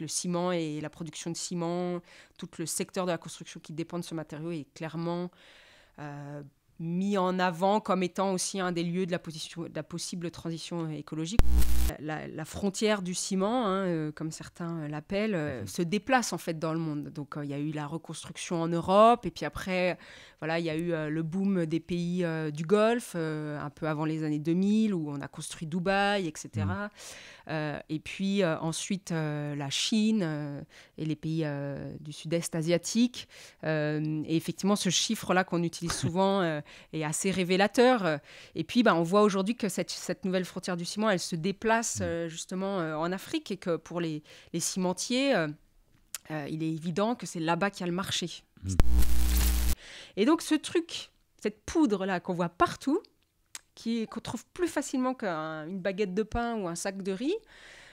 le ciment et la production de ciment, tout le secteur de la construction qui dépend de ce matériau est clairement euh, mis en avant comme étant aussi un des lieux de la, position, de la possible transition écologique la, frontière du ciment, hein, euh, comme certains l'appellent, euh, mhm. se déplace en fait dans le monde. Donc euh, il y a eu la reconstruction en Europe, et puis après, voilà, il y a eu le boom des pays du Golfe, un peu avant les années 2000, où on a construit Dubaï, etc. Mhm. et puis ensuite la Chine et les pays du sud-est asiatique. et effectivement, ce chiffre-là qu'on utilise souvent est assez révélateur. Et puis, bah, on voit aujourd'hui que cette nouvelle frontière du ciment, elle se déplace Mm. Euh, justement euh, en Afrique et que pour les, cimentiers, euh, il est évident que c'est là-bas qu'il y a le marché. Mm. Et donc ce truc, cette poudre-là qu'on voit partout, qu'on trouve plus facilement qu'une baguette de pain ou un sac de riz.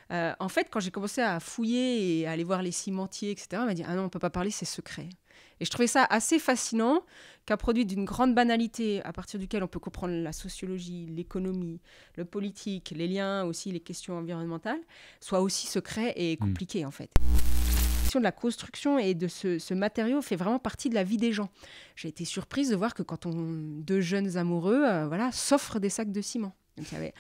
en fait, quand j'ai commencé à fouiller et aller voir les cimentiers, etc., on m'a dit Ah non, on ne peut pas parler, c'est secret. Et je trouvais ça assez fascinant qu'un produit d'une grande banalité, à partir duquel on peut comprendre la sociologie, l'économie, le politique, les liens aussi, les questions environnementales, soit aussi secret et mm. compliqué en fait de la construction et de ce, matériau fait vraiment partie de la vie des gens. J'ai été surprise de voir que quand on, deux jeunes amoureux euh, voilà, s'offrent des sacs de ciment il y avait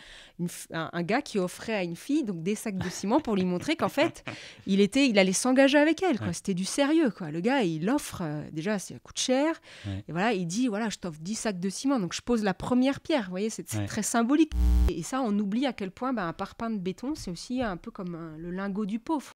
un, gars qui offrait à une fille donc des sacs de ciment pour lui montrer qu'en fait, il était, il allait s'engager avec elle. quoi C'était du sérieux. Quoi. Le gars, il offre, euh, déjà, ça coûte cher. Et voilà, il dit voilà, je t'offre 10 sacs de ciment. Donc, je pose la première pierre. Vous voyez, c'est très symbolique. Et, ça, on oublie à quel point bah, un parpaing de béton, c'est aussi un peu comme euh, le lingot du pauvre.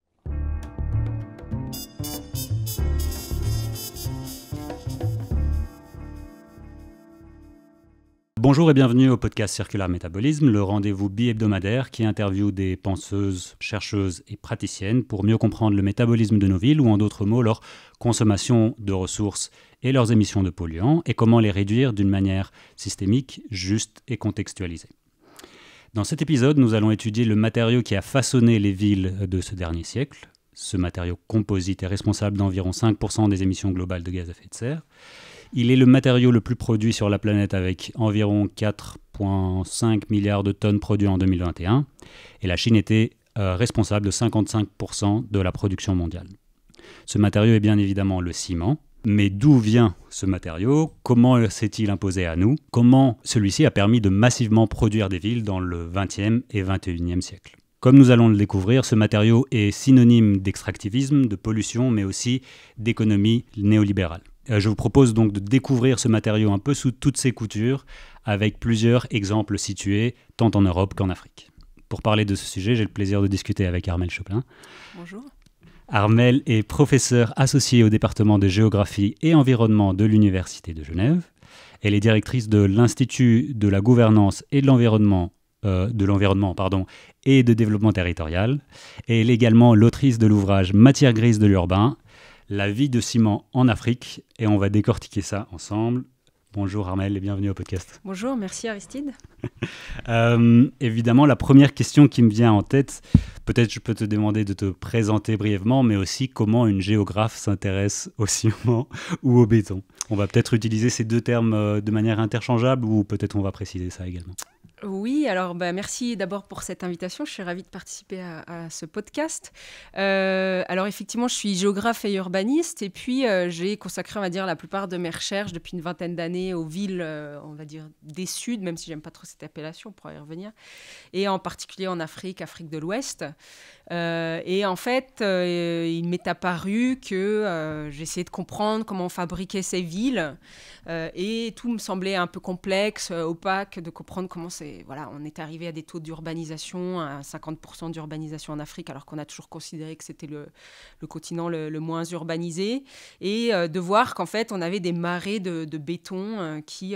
Bonjour et bienvenue au podcast Circular Métabolisme, le rendez-vous bi-hebdomadaire qui interviewe des penseuses, chercheuses et praticiennes pour mieux comprendre le métabolisme de nos villes ou en d'autres mots leur consommation de ressources et leurs émissions de polluants et comment les réduire d'une manière systémique, juste et contextualisée. Dans cet épisode, nous allons étudier le matériau qui a façonné les villes de ce dernier siècle. Ce matériau composite est responsable d'environ 5% des émissions globales de gaz à effet de serre. Il est le matériau le plus produit sur la planète avec environ 4,5 milliards de tonnes produites en 2021. Et la Chine était euh, responsable de 55% de la production mondiale. Ce matériau est bien évidemment le ciment. Mais d'où vient ce matériau Comment s'est-il imposé à nous Comment celui-ci a permis de massivement produire des villes dans le XXe et XXIe siècle comme nous allons le découvrir, ce matériau est synonyme d'extractivisme, de pollution, mais aussi d'économie néolibérale. Euh, je vous propose donc de découvrir ce matériau un peu sous toutes ses coutures, avec plusieurs exemples situés tant en Europe qu'en Afrique. Pour parler de ce sujet, j'ai le plaisir de discuter avec Armel Chopin. Bonjour. Armel est professeur associée au département de géographie et environnement de l'Université de Genève. Elle est directrice de l'Institut de la gouvernance et de l'environnement euh, de l'environnement pardon, et de développement territorial. elle est également l'autrice de l'ouvrage Matière grise de l'urbain, la vie de ciment en Afrique et on va décortiquer ça ensemble. Bonjour Armel et bienvenue au podcast. Bonjour, merci Aristide. Euh, évidemment, la première question qui me vient en tête, peut-être je peux te demander de te présenter brièvement, mais aussi comment une géographe s'intéresse au ciment ou au béton. On va peut-être utiliser ces deux termes euh, de manière interchangeable ou peut-être on va préciser ça également. Oui, alors bah, merci d'abord pour cette invitation. Je suis ravie de participer à, ce podcast. Euh, alors effectivement, je suis géographe et urbaniste et puis euh, j'ai consacré, on va dire, la plupart de mes recherches depuis une vingtaine d'années aux villes, euh, on va dire, des Suds, même si j'aime pas trop cette appellation, on pourra y revenir, et en particulier en Afrique, Afrique de l'Ouest. Euh, et en fait, euh, il m'est apparu que euh, j'essayais de comprendre comment on fabriquait ces villes. et tout me semblait un peu complexe, opaque, de comprendre comment c'est. Voilà, on est arrivé à des taux d'urbanisation, à 50% d'urbanisation en Afrique, alors qu'on a toujours considéré que c'était le, continent le, moins urbanisé. Et de voir qu'en fait, on avait des marées de, béton qui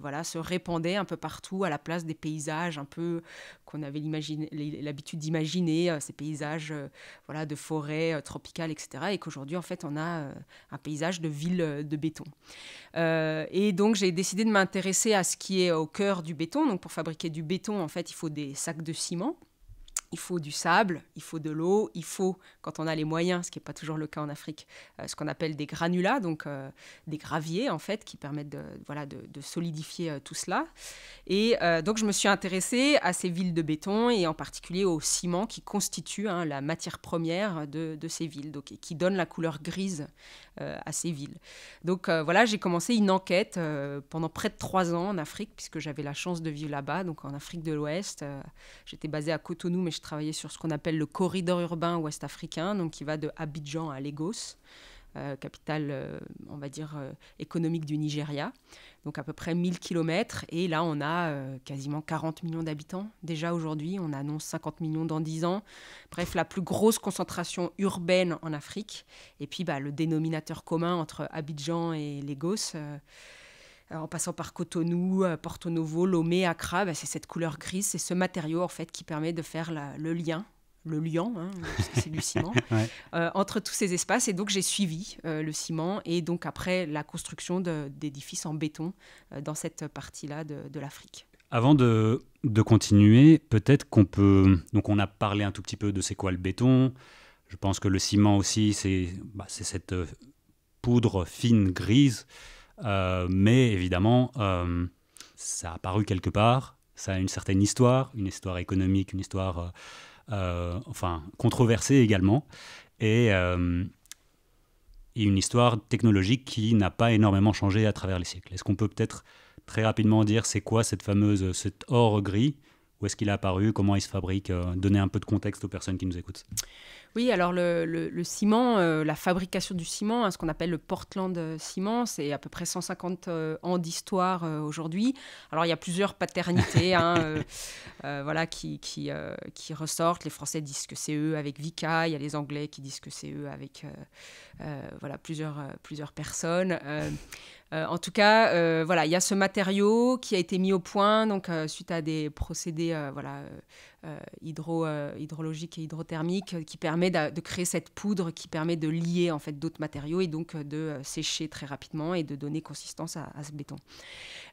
voilà, se répandaient un peu partout à la place des paysages un peu qu'on avait l'habitude d'imaginer, ces paysages paysage euh, voilà, de forêt euh, tropicale, etc. Et qu'aujourd'hui, en fait, on a euh, un paysage de ville de béton. et donc, j'ai décidé de m'intéresser à ce qui est au cœur du béton. Donc, pour fabriquer du béton, en fait, il faut des sacs de ciment il faut du sable, il faut de l'eau, il faut, quand on a les moyens, ce qui n'est pas toujours le cas en Afrique, euh, ce qu'on appelle des granulats, donc euh, des graviers en fait, qui permettent de, voilà, de, solidifier euh, tout cela. Et donc je me suis intéressée à ces villes de béton et en particulier au ciment qui constitue hein, la matière première de, ces villes, donc, et qui donne la couleur grise euh, à villes Donc euh, voilà, j'ai commencé une enquête euh, pendant près de trois ans en Afrique, puisque j'avais la chance de vivre là-bas, donc en Afrique de l'Ouest. J'étais basée à Cotonou, mais je travaillais sur ce qu'on appelle le corridor urbain ouest africain, donc qui va de Abidjan à Lagos. Euh, capitale, euh, on va dire, euh, économique du Nigeria. Donc à peu près 1000 km. Et là, on a quasiment 40 millions d'habitants. Déjà aujourd'hui, on annonce 50 millions dans 10 ans. Bref, la plus grosse concentration urbaine en Afrique. Et puis bah, le dénominateur commun entre Abidjan et Lagos. en passant par Cotonou, Porto Novo, Lomé, Accra, bah, c'est cette couleur grise, c'est ce matériau en fait qui permet de faire le lien le liant, hein, c'est du ciment, euh, entre tous ces espaces. Et donc j'ai suivi euh, le ciment et donc après la construction d'édifices en béton euh, dans cette partie-là de, l'Afrique. Avant de, continuer, peut-être qu'on peut... Donc on a parlé un tout petit peu de c'est quoi le béton. Je pense que le ciment aussi, c'est bah, cette poudre fine grise. mais évidemment, ça a apparu quelque part. Ça a une certaine histoire, une histoire économique, une histoire euh, enfin controversée également, euh, et, une histoire technologique qui n'a pas énormément changé à travers les siècles. Est-ce qu'on peut peut-être très rapidement dire c'est quoi cette fameuse, cet or gris où est-ce qu'il est apparu Comment il se fabrique euh, Donner un peu de contexte aux personnes qui nous écoutent. Oui, alors le, ciment, euh, la fabrication du ciment, hein, ce qu'on appelle le Portland euh, ciment, c'est à peu près 150 ans d'histoire aujourd'hui. Alors il y a plusieurs paternités hein, voilà, qui, qui, qui, ressortent. Les Français disent que c'est eux avec Vika, il y a les Anglais qui disent que c'est eux avec voilà, plusieurs, plusieurs personnes. Euh, en tout cas, euh, voilà, il y a ce matériau qui a été mis au point donc euh, suite à des procédés voilà, hydro, hydrologiques et hydrothermiques qui permet de, créer cette poudre qui permet de lier en fait d'autres matériaux et donc de sécher très rapidement et de donner consistance à, ce béton.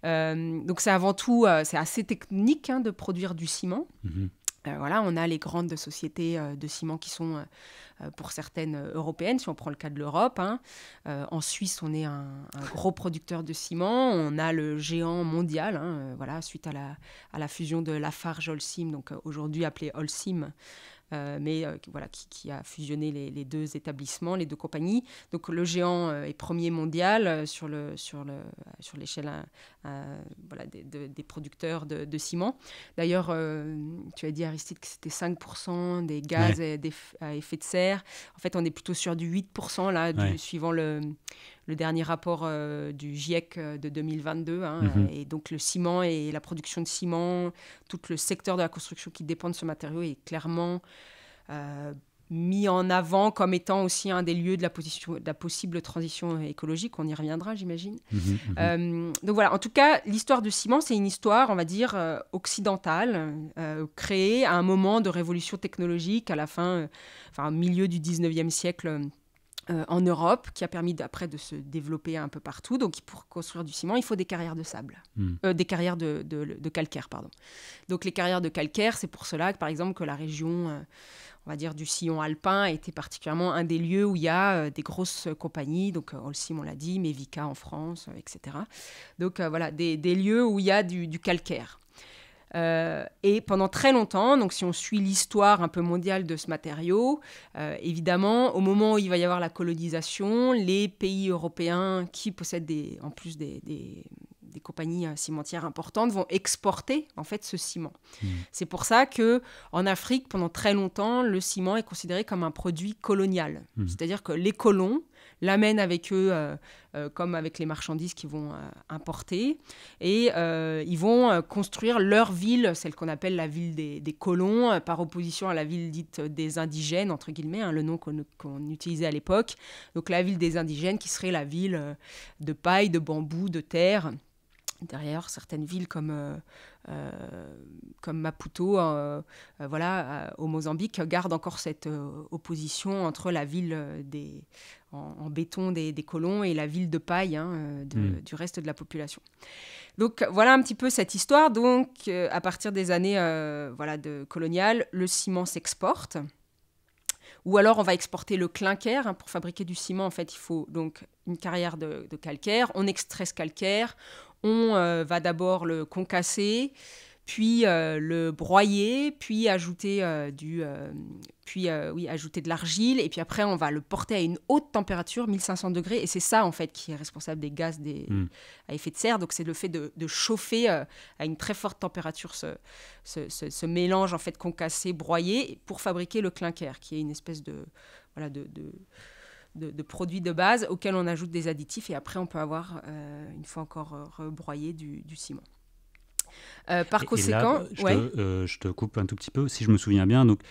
donc c'est avant tout, c'est assez technique hein, de produire du ciment. Mm-hmm. Euh, on a les grandes sociétés euh, de ciment qui sont, euh, pour certaines, européennes, si on prend le cas de l'Europe. Hein. en Suisse, on est un, gros producteur de ciment. On a le géant mondial, hein, voilà, suite à la, à la fusion de Lafarge-Holcim, donc aujourd'hui appelé Holcim, euh, mais euh, voilà, qui, a fusionné les, deux établissements, les deux compagnies. Donc le géant euh, est premier mondial sur le sur le sur l'échelle voilà, des, des, producteurs de, ciment. D'ailleurs, tu as dit Aristide que c'était 5% des gaz des à effet de serre. En fait, on est plutôt sur du 8% là, suivant le le dernier rapport euh, du GIEC euh, de 2022. Hein, mhm. Et donc le ciment et la production de ciment, tout le secteur de la construction qui dépend de ce matériau est clairement euh, mis en avant comme étant aussi un des lieux de la, position, de la possible transition écologique. On y reviendra, j'imagine. Mhm, mhm. donc voilà, en tout cas, l'histoire du ciment, c'est une histoire, on va dire, occidentale, créée à un moment de révolution technologique à la fin, enfin, milieu du 19e siècle euh, en Europe, qui a permis après de se développer un peu partout. Donc, pour construire du ciment, il faut des carrières de sable, hmm. euh, des carrières de, calcaire, pardon. Donc, les carrières de calcaire, c'est pour cela, que, par exemple, que la région, euh, on va dire, du sillon alpin était particulièrement un des lieux où il y a des grosses compagnies. Donc, Holcim, on l'a dit, Mevica en France, etc. Donc, voilà, des, lieux où il y a du calcaire. Euh, et pendant très longtemps, donc si on suit l'histoire un peu mondiale de ce matériau, euh, évidemment, au moment où il va y avoir la colonisation, les pays européens qui possèdent en plus des, compagnies euh, cimentières importantes vont exporter en fait ce ciment. Mmh. C'est pour ça que en Afrique, pendant très longtemps, le ciment est considéré comme un produit colonial, mmh. c'est-à-dire que les colons l'amènent avec eux, euh, euh, comme avec les marchandises qu'ils vont euh, importer. Et ils vont construire leur ville, celle qu'on appelle la ville des, colons, par opposition à la ville dite des indigènes, entre guillemets, hein, le nom qu'on utilisait à l'époque. Donc la ville des indigènes qui serait la ville de paille, de bambou, de terre derrière certaines villes comme, comme Maputo, voilà, au Mozambique, gardent encore cette opposition entre la ville des, en, béton des, colons et la ville de paille hein, euh, hmm. du reste de la population. Donc voilà un petit peu cette histoire. Donc euh, à partir des années euh, voilà, de coloniales, le ciment s'exporte. Ou alors on va exporter le clinker. Hein. pour fabriquer du ciment, en fait, il faut donc une carrière de, calcaire. On extrait ce calcaire. On va d'abord le concasser puis euh, le broyer, puis ajouter euh, euh, puis ajouter de l'argile, et puis après on va le porter à une haute température, 1500 degrés, et c'est ça en fait qui est responsable des gaz hmm. à effet de serre. Donc c'est le fait de, chauffer à une très forte température ce, mélange en fait concassé, broyé, pour fabriquer le clinker, qui est une espèce de produit de, base auquel on ajoute des additifs et après on peut avoir, une fois encore broyer du ciment. Euh, par conséquent, euh, je, te, coupe un tout petit peu. Si je me souviens bien, donc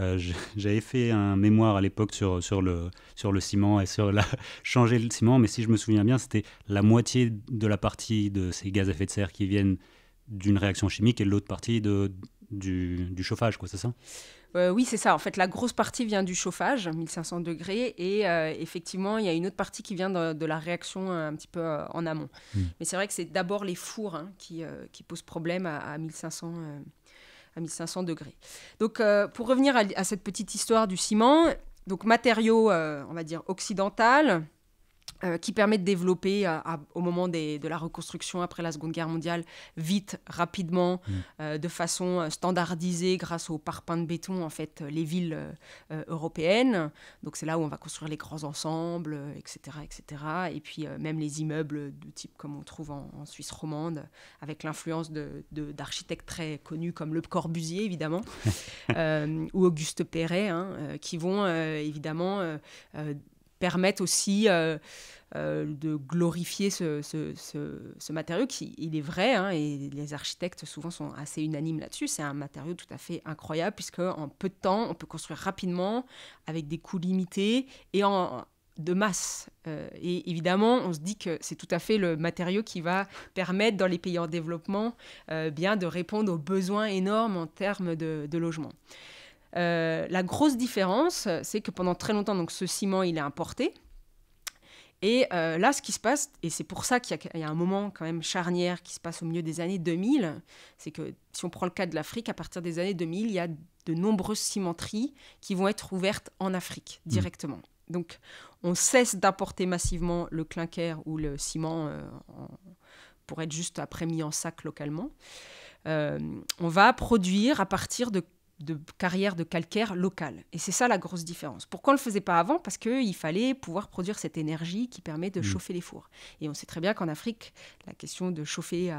euh, j'avais fait un mémoire à l'époque sur, sur, le, sur le ciment et sur la, changer le ciment, mais si je me souviens bien, c'était la moitié de la partie de ces gaz à effet de serre qui viennent d'une réaction chimique et l'autre partie de, du, chauffage, quoi, c'est ça euh, oui, c'est ça. En fait, la grosse partie vient du chauffage, 1500 degrés, et euh, effectivement, il y a une autre partie qui vient de, la réaction euh, un petit peu en amont. Hmm. Mais c'est vrai que c'est d'abord les fours hein, qui, posent problème à, 1500 à 1500 degrés. Donc, pour revenir à, cette petite histoire du ciment, donc matériaux, on va dire, occidental, euh, qui permet de développer euh, au moment de la reconstruction après la Seconde Guerre mondiale, vite, rapidement, mm. euh, de façon standardisée grâce au parpaings de béton, en fait, les villes européennes. Donc c'est là où on va construire les grands ensembles, etc. etc. Et puis même les immeubles de type comme on trouve en, Suisse romande, avec l'influence d'architectes de, d'architectes très connus comme Le Corbusier, évidemment, ou Auguste Perret, hein, qui vont évidemment permettent aussi euh, euh, de glorifier ce, ce, matériau qui, il est vrai, hein, et les architectes souvent sont assez unanimes là-dessus. C'est un matériau tout à fait incroyable, puisque en peu de temps, on peut construire rapidement, avec des coûts limités et en, de masse. Euh, et évidemment, on se dit que c'est tout à fait le matériau qui va permettre dans les pays en développement bien de répondre aux besoins énormes en termes de, de logement. Euh, la grosse différence, c'est que pendant très longtemps, donc ce ciment, il est importé. Et euh, là, ce qui se passe, et c'est pour ça qu'il y, a un moment quand même charnière qui se passe au milieu des années 2000, c'est que si on prend le cas de l'Afrique, à partir des années 2000, il y a de nombreuses cimenteries qui vont être ouvertes en Afrique mmh. directement. Donc, on cesse d'importer massivement le clinker ou le ciment euh, pour être juste après mis en sac localement. on va produire à partir de de carrière de calcaire locale. Et c'est ça la grosse différence. Pourquoi on ne le faisait pas avant Parce qu'il fallait pouvoir produire cette énergie qui permet de mm. chauffer les fours. Et on sait très bien qu'en Afrique, la question de chauffer, euh,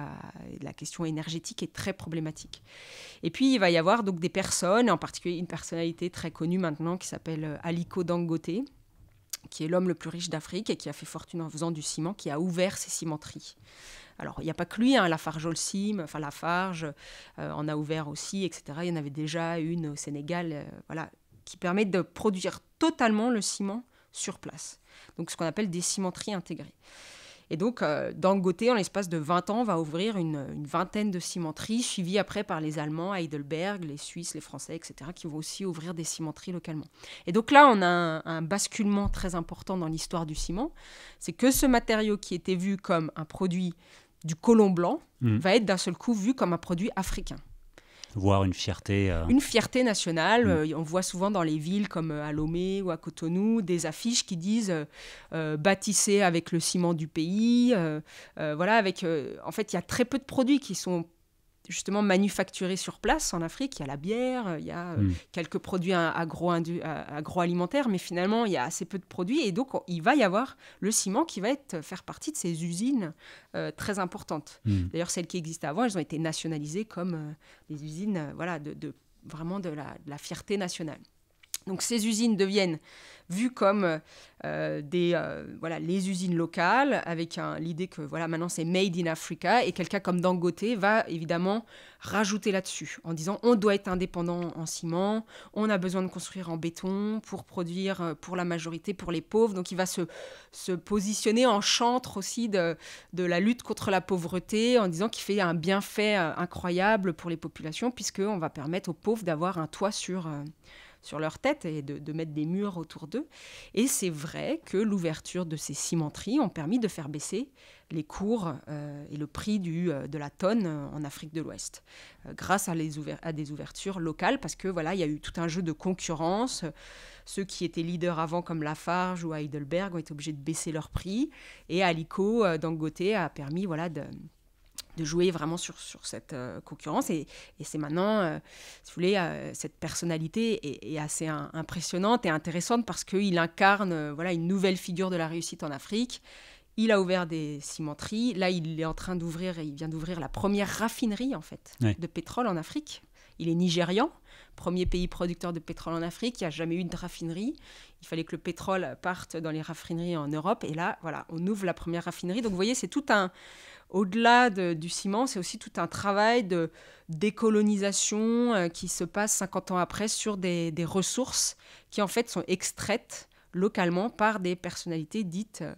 la question énergétique est très problématique. Et puis, il va y avoir donc des personnes, en particulier une personnalité très connue maintenant qui s'appelle euh, Aliko Dangote, qui est l'homme le plus riche d'Afrique et qui a fait fortune en faisant du ciment, qui a ouvert ses cimenteries. Alors, il n'y a pas que lui, hein, Lafarge Olsim, enfin euh, en a ouvert aussi, etc. Il y en avait déjà une au Sénégal, euh, voilà, qui permet de produire totalement le ciment sur place. Donc, ce qu'on appelle des cimenteries intégrées. Et donc, le euh, côté, en l'espace de 20 ans, va ouvrir une, vingtaine de cimenteries, suivies après par les Allemands, Heidelberg, les Suisses, les Français, etc., qui vont aussi ouvrir des cimenteries localement. Et donc là, on a un, basculement très important dans l'histoire du ciment. C'est que ce matériau qui était vu comme un produit du colon blanc mm. va être d'un seul coup vu comme un produit africain. Voir une fierté. Euh, une fierté nationale. Mm. Euh, on voit souvent dans les villes comme euh, à Lomé ou à Cotonou des affiches qui disent bâtissez avec le ciment du pays. voilà, avec. en fait, il y a très peu de produits qui sont justement manufacturé sur place en Afrique. Il y a la bière, il y a euh, mm. quelques produits euh, agroalimentaires, mais finalement, il y a assez peu de produits. Et donc, il va y avoir le ciment qui va être, faire partie de ces usines euh, très importantes. Mm. D'ailleurs, celles qui existaient avant, elles ont été nationalisées comme des usines voilà, de, vraiment de la fierté nationale. Donc ces usines deviennent vues comme euh, des, euh, voilà, les usines locales, avec l'idée que voilà, maintenant c'est Made in Africa, et quelqu'un comme Dangote va évidemment rajouter là-dessus, en disant on doit être indépendant en ciment, on a besoin de construire en béton pour produire euh, pour la majorité, pour les pauvres, donc il va se, positionner en chantre aussi de, la lutte contre la pauvreté, en disant qu'il fait un bienfait incroyable pour les populations, puisqu'on va permettre aux pauvres d'avoir un toit sur sur leur tête et de, mettre des murs autour d'eux. Et c'est vrai que l'ouverture de ces cimenteries ont permis de faire baisser les cours euh, et le prix du, euh, de la tonne euh, en Afrique de l'Ouest, grâce à, les à des ouvertures locales, parce que voilà, il y a eu tout un jeu de concurrence. Ceux qui étaient leaders avant, comme Lafarge ou Heidelberg, ont été obligés de baisser leur prix. Et Alico, d'Angoté côté, a permis voilà, de de jouer vraiment sur, sur cette euh, concurrence. Et, et c'est maintenant, euh, si vous voulez, euh, cette personnalité est, assez impressionnante et intéressante parce qu'il incarne voilà, une nouvelle figure de la réussite en Afrique. Il a ouvert des cimenteries. Là, il est en train d'ouvrir, et il vient d'ouvrir la première raffinerie en fait de pétrole en Afrique. Il est nigérian, premier pays producteur de pétrole en Afrique. Il n'y a jamais eu de raffinerie. Il fallait que le pétrole parte dans les raffineries en Europe. Et là, voilà, on ouvre la première raffinerie. Donc, vous voyez, c'est tout un, au-delà du ciment, c'est aussi tout un travail de décolonisation euh, qui se passe 50 ans après sur des, ressources qui en fait sont extraites localement par des personnalités dites euh,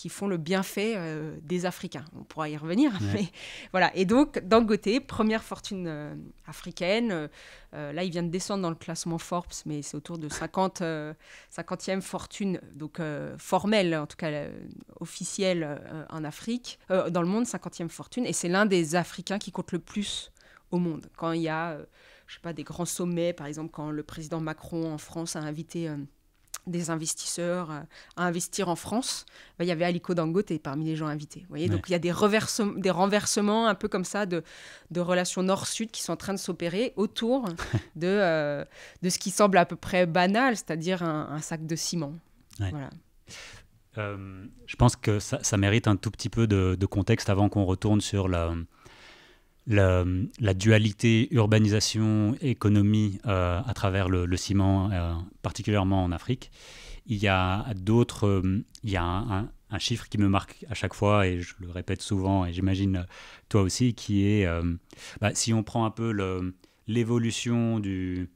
qui font le bienfait euh, des Africains. On pourra y revenir. Mais, voilà. Et donc, Dangote, première fortune euh, africaine. Euh, là, il vient de descendre dans le classement Forbes, mais c'est autour de 50, 50e fortune, donc formelle, en tout cas officielle en Afrique, dans le monde, 50e fortune. Et c'est l'un des Africains qui compte le plus au monde. Quand il y a, je sais pas, des grands sommets, par exemple, quand le président Macron en France a invité des investisseurs euh, à investir en France, bah, il y avait Aliko Dangote parmi les gens invités. voyez Donc il y a des, des renversements un peu comme ça de, relations nord-sud qui sont en train de s'opérer autour de, euh, de ce qui semble à peu près banal, c'est-à-dire un, sac de ciment. Euh, je pense que ça, mérite un tout petit peu de contexte avant qu'on retourne sur la, la, dualité urbanisation-économie euh, à travers le, ciment, euh, particulièrement en Afrique. Il y a d'autres, euh, il y a un, chiffre qui me marque à chaque fois et je le répète souvent et j'imagine toi aussi, qui est, bah, si on prend un peu l'évolution des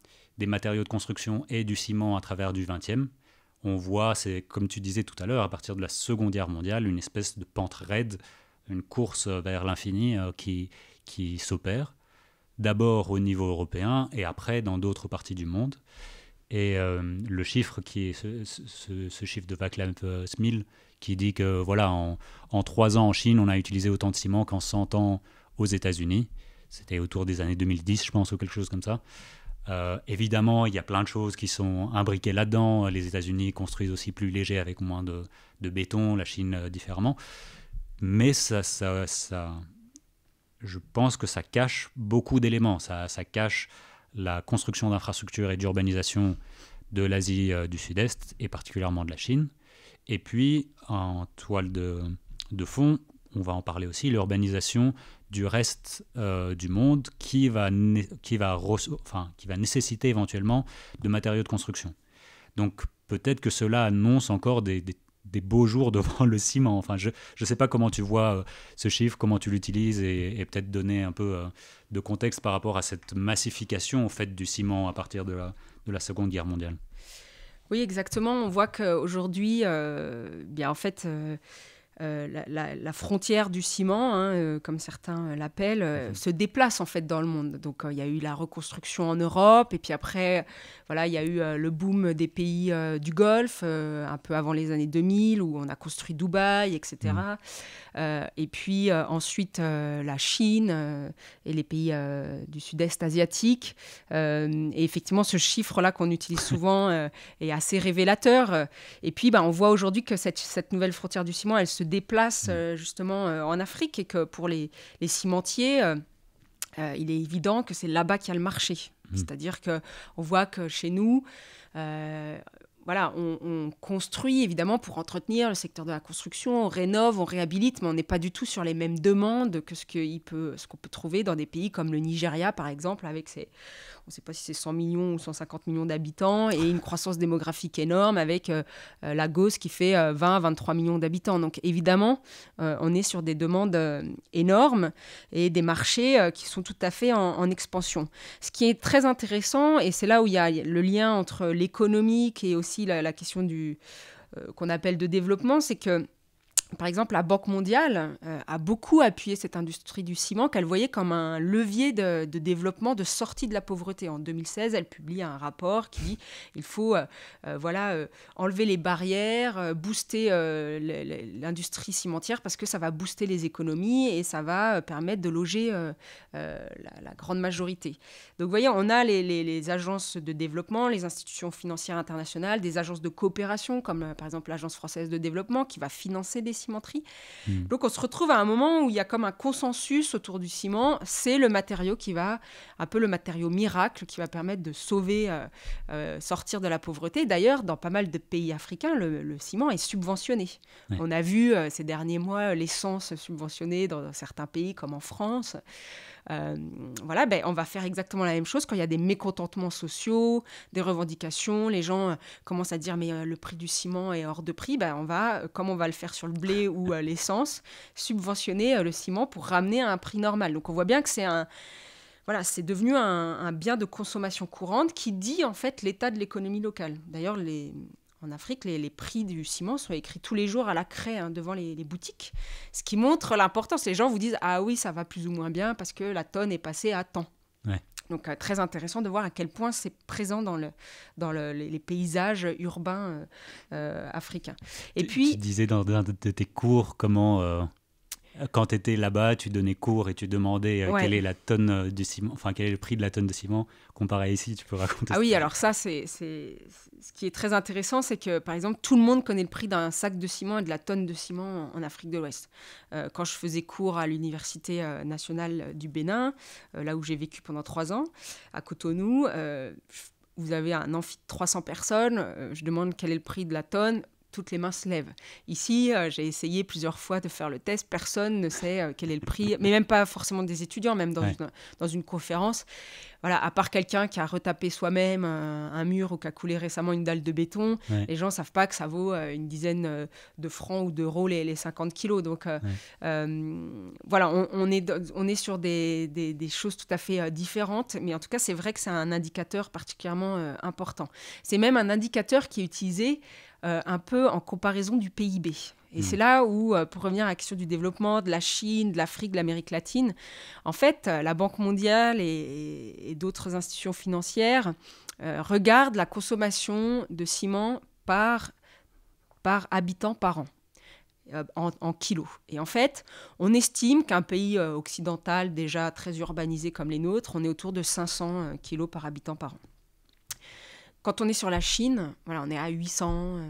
matériaux de construction et du ciment à travers du 20e, on voit, c'est comme tu disais tout à l'heure, à partir de la Seconde Guerre mondiale, une espèce de pente raide, une course vers l'infini qui, qui s'opèrent, d'abord au niveau européen et après dans d'autres parties du monde. Et euh, le chiffre qui est ce, chiffre de Vaclav Smil qui dit que voilà en, trois ans en Chine on a utilisé autant de ciment qu'en 100 ans aux États-Unis. C'était autour des années 2010 je pense ou quelque chose comme ça. Euh, évidemment, il y a plein de choses qui sont imbriquées là-dedans. Les États-Unis construisent aussi plus léger avec moins de, de béton, la Chine euh, différemment. Mais ça, ça, ça, je pense que ça cache beaucoup d'éléments. Ça, cache la construction d'infrastructures et d'urbanisation de l'Asie euh, du Sud-Est et particulièrement de la Chine. Et puis, en toile de, fond, on va en parler aussi, l'urbanisation du reste euh, du monde qui va, qui, va enfin, qui va nécessiter éventuellement de matériaux de construction. Donc peut-être que cela annonce encore des des beaux jours devant le ciment. Enfin, je ne sais pas comment tu vois euh, ce chiffre, comment tu l'utilises et, peut-être donner un peu euh, de contexte par rapport à cette massification en fait, du ciment à partir de la, la Seconde Guerre mondiale. Oui, exactement. On voit qu'aujourd'hui, euh, bien en fait, euh, la, frontière du ciment, hein, euh, comme certains l'appellent, euh, mhm. se déplace en fait dans le monde. Donc il y a eu la reconstruction en Europe, et puis après, voilà, il y a eu le boom des pays du Golfe, un peu avant les années 2000, où on a construit Dubaï, etc. Mhm. et puis ensuite la Chine et les pays du sud-est asiatique. et effectivement, ce chiffre-là qu'on utilise souvent est assez révélateur. Et puis, bah, on voit aujourd'hui que cette nouvelle frontière du ciment, elle se se déplacent mm. euh, justement euh, en Afrique et que pour les, cimentiers, euh, il est évident que c'est là-bas qu'il y a le marché. Mm. C'est-à-dire que on voit que chez nous, voilà, on, construit évidemment pour entretenir le secteur de la construction, on rénove, on réhabilite, mais on n'est pas du tout sur les mêmes demandes que ce qu'on peut, peut, trouver dans des pays comme le Nigeria, par exemple, avec ses, on ne sait pas si c'est 100 millions ou 150 millions d'habitants, et une croissance démographique énorme avec euh, euh, la Gauze qui fait 20-23 euh, millions d'habitants. Donc évidemment, on est sur des demandes énormes et des marchés qui sont tout à fait en, expansion. Ce qui est très intéressant, et c'est là où il y a le lien entre l'économique et aussi la, la question du qu'on appelle de développement, c'est que par exemple, la Banque mondiale euh, a beaucoup appuyé cette industrie du ciment qu'elle voyait comme un levier de, développement, de sortie de la pauvreté. En 2016, elle publie un rapport qui dit il faut euh, euh, voilà, enlever les barrières, booster l'industrie cimentière parce que ça va booster les économies et ça va permettre de loger la, grande majorité. Donc vous voyez, on a les, les, agences de développement, les institutions financières internationales, des agences de coopération comme par exemple l'Agence française de développement qui va financer des cimenterie, hmm. Donc on se retrouve à un moment où il y a comme un consensus autour du ciment. C'est le matériau qui va, un peu le matériau miracle, qui va permettre de sauver, euh, euh, sortir de la pauvreté. D'ailleurs, dans pas mal de pays africains, le, ciment est subventionné. On a vu euh, ces derniers mois l'essence subventionnée dans certains pays comme en France. Euh, voilà, ben, on va faire exactement la même chose quand il y a des mécontentements sociaux, des revendications, les gens euh, commencent à dire mais euh, le prix du ciment est hors de prix, ben, on va, comme on va le faire sur le blé ou l'essence, subventionner le ciment pour ramener à un prix normal. Donc on voit bien que c'est un... Voilà, c'est devenu un, un bien de consommation courante qui dit en fait l'état de l'économie locale. D'ailleurs, les, en Afrique, les, prix du ciment sont écrits tous les jours à la craie hein, devant les, boutiques, ce qui montre l'importance. Les gens vous disent Ah oui, ça va plus ou moins bien parce que la tonne est passée à temps. Donc euh, très intéressant de voir à quel point c'est présent dans, le, dans les, paysages urbains euh, euh, africains. Et puis... Tu disais dans un de tes cours comment quand tu étais là-bas, tu donnais cours et tu demandais euh, quelle est la tonne euh, de ciment, enfin quel est le prix de la tonne de ciment comparé à ici. Tu peux raconter. Ah oui, alors ça, c'est ce qui est très intéressant, c'est que par exemple tout le monde connaît le prix d'un sac de ciment et de la tonne de ciment en, Afrique de l'Ouest. Euh, quand je faisais cours à l'université nationale du Bénin, là où j'ai vécu pendant trois ans, à Cotonou, vous avez un amphi de 300 personnes, je demande quel est le prix de la tonne, toutes les mains se lèvent. Ici, euh, j'ai essayé plusieurs fois de faire le test, personne ne sait euh, quel est le prix, mais même pas forcément des étudiants, même dans, une, conférence. Voilà, à part quelqu'un qui a retapé soi-même un, mur ou qui a coulé récemment une dalle de béton, les gens ne savent pas que ça vaut euh, une dizaine de francs ou d'euros les, les 50 kilos. Donc voilà, on, est, on est sur des choses tout à fait différentes, mais en tout cas, c'est vrai que c'est un indicateur particulièrement important. C'est même un indicateur qui est utilisé euh, un peu en comparaison du PIB. Et hmm. c'est là où, euh, pour revenir à la question du développement, de la Chine, de l'Afrique, de l'Amérique latine, en fait, euh, la Banque mondiale et, d'autres institutions financières regardent la consommation de ciment par, par habitant par an. en, kilos. Et en fait, on estime qu'un pays occidental déjà très urbanisé comme les nôtres, on est autour de 500 kilos par habitant par an. Quand on est sur la Chine, voilà, on est à 800, euh,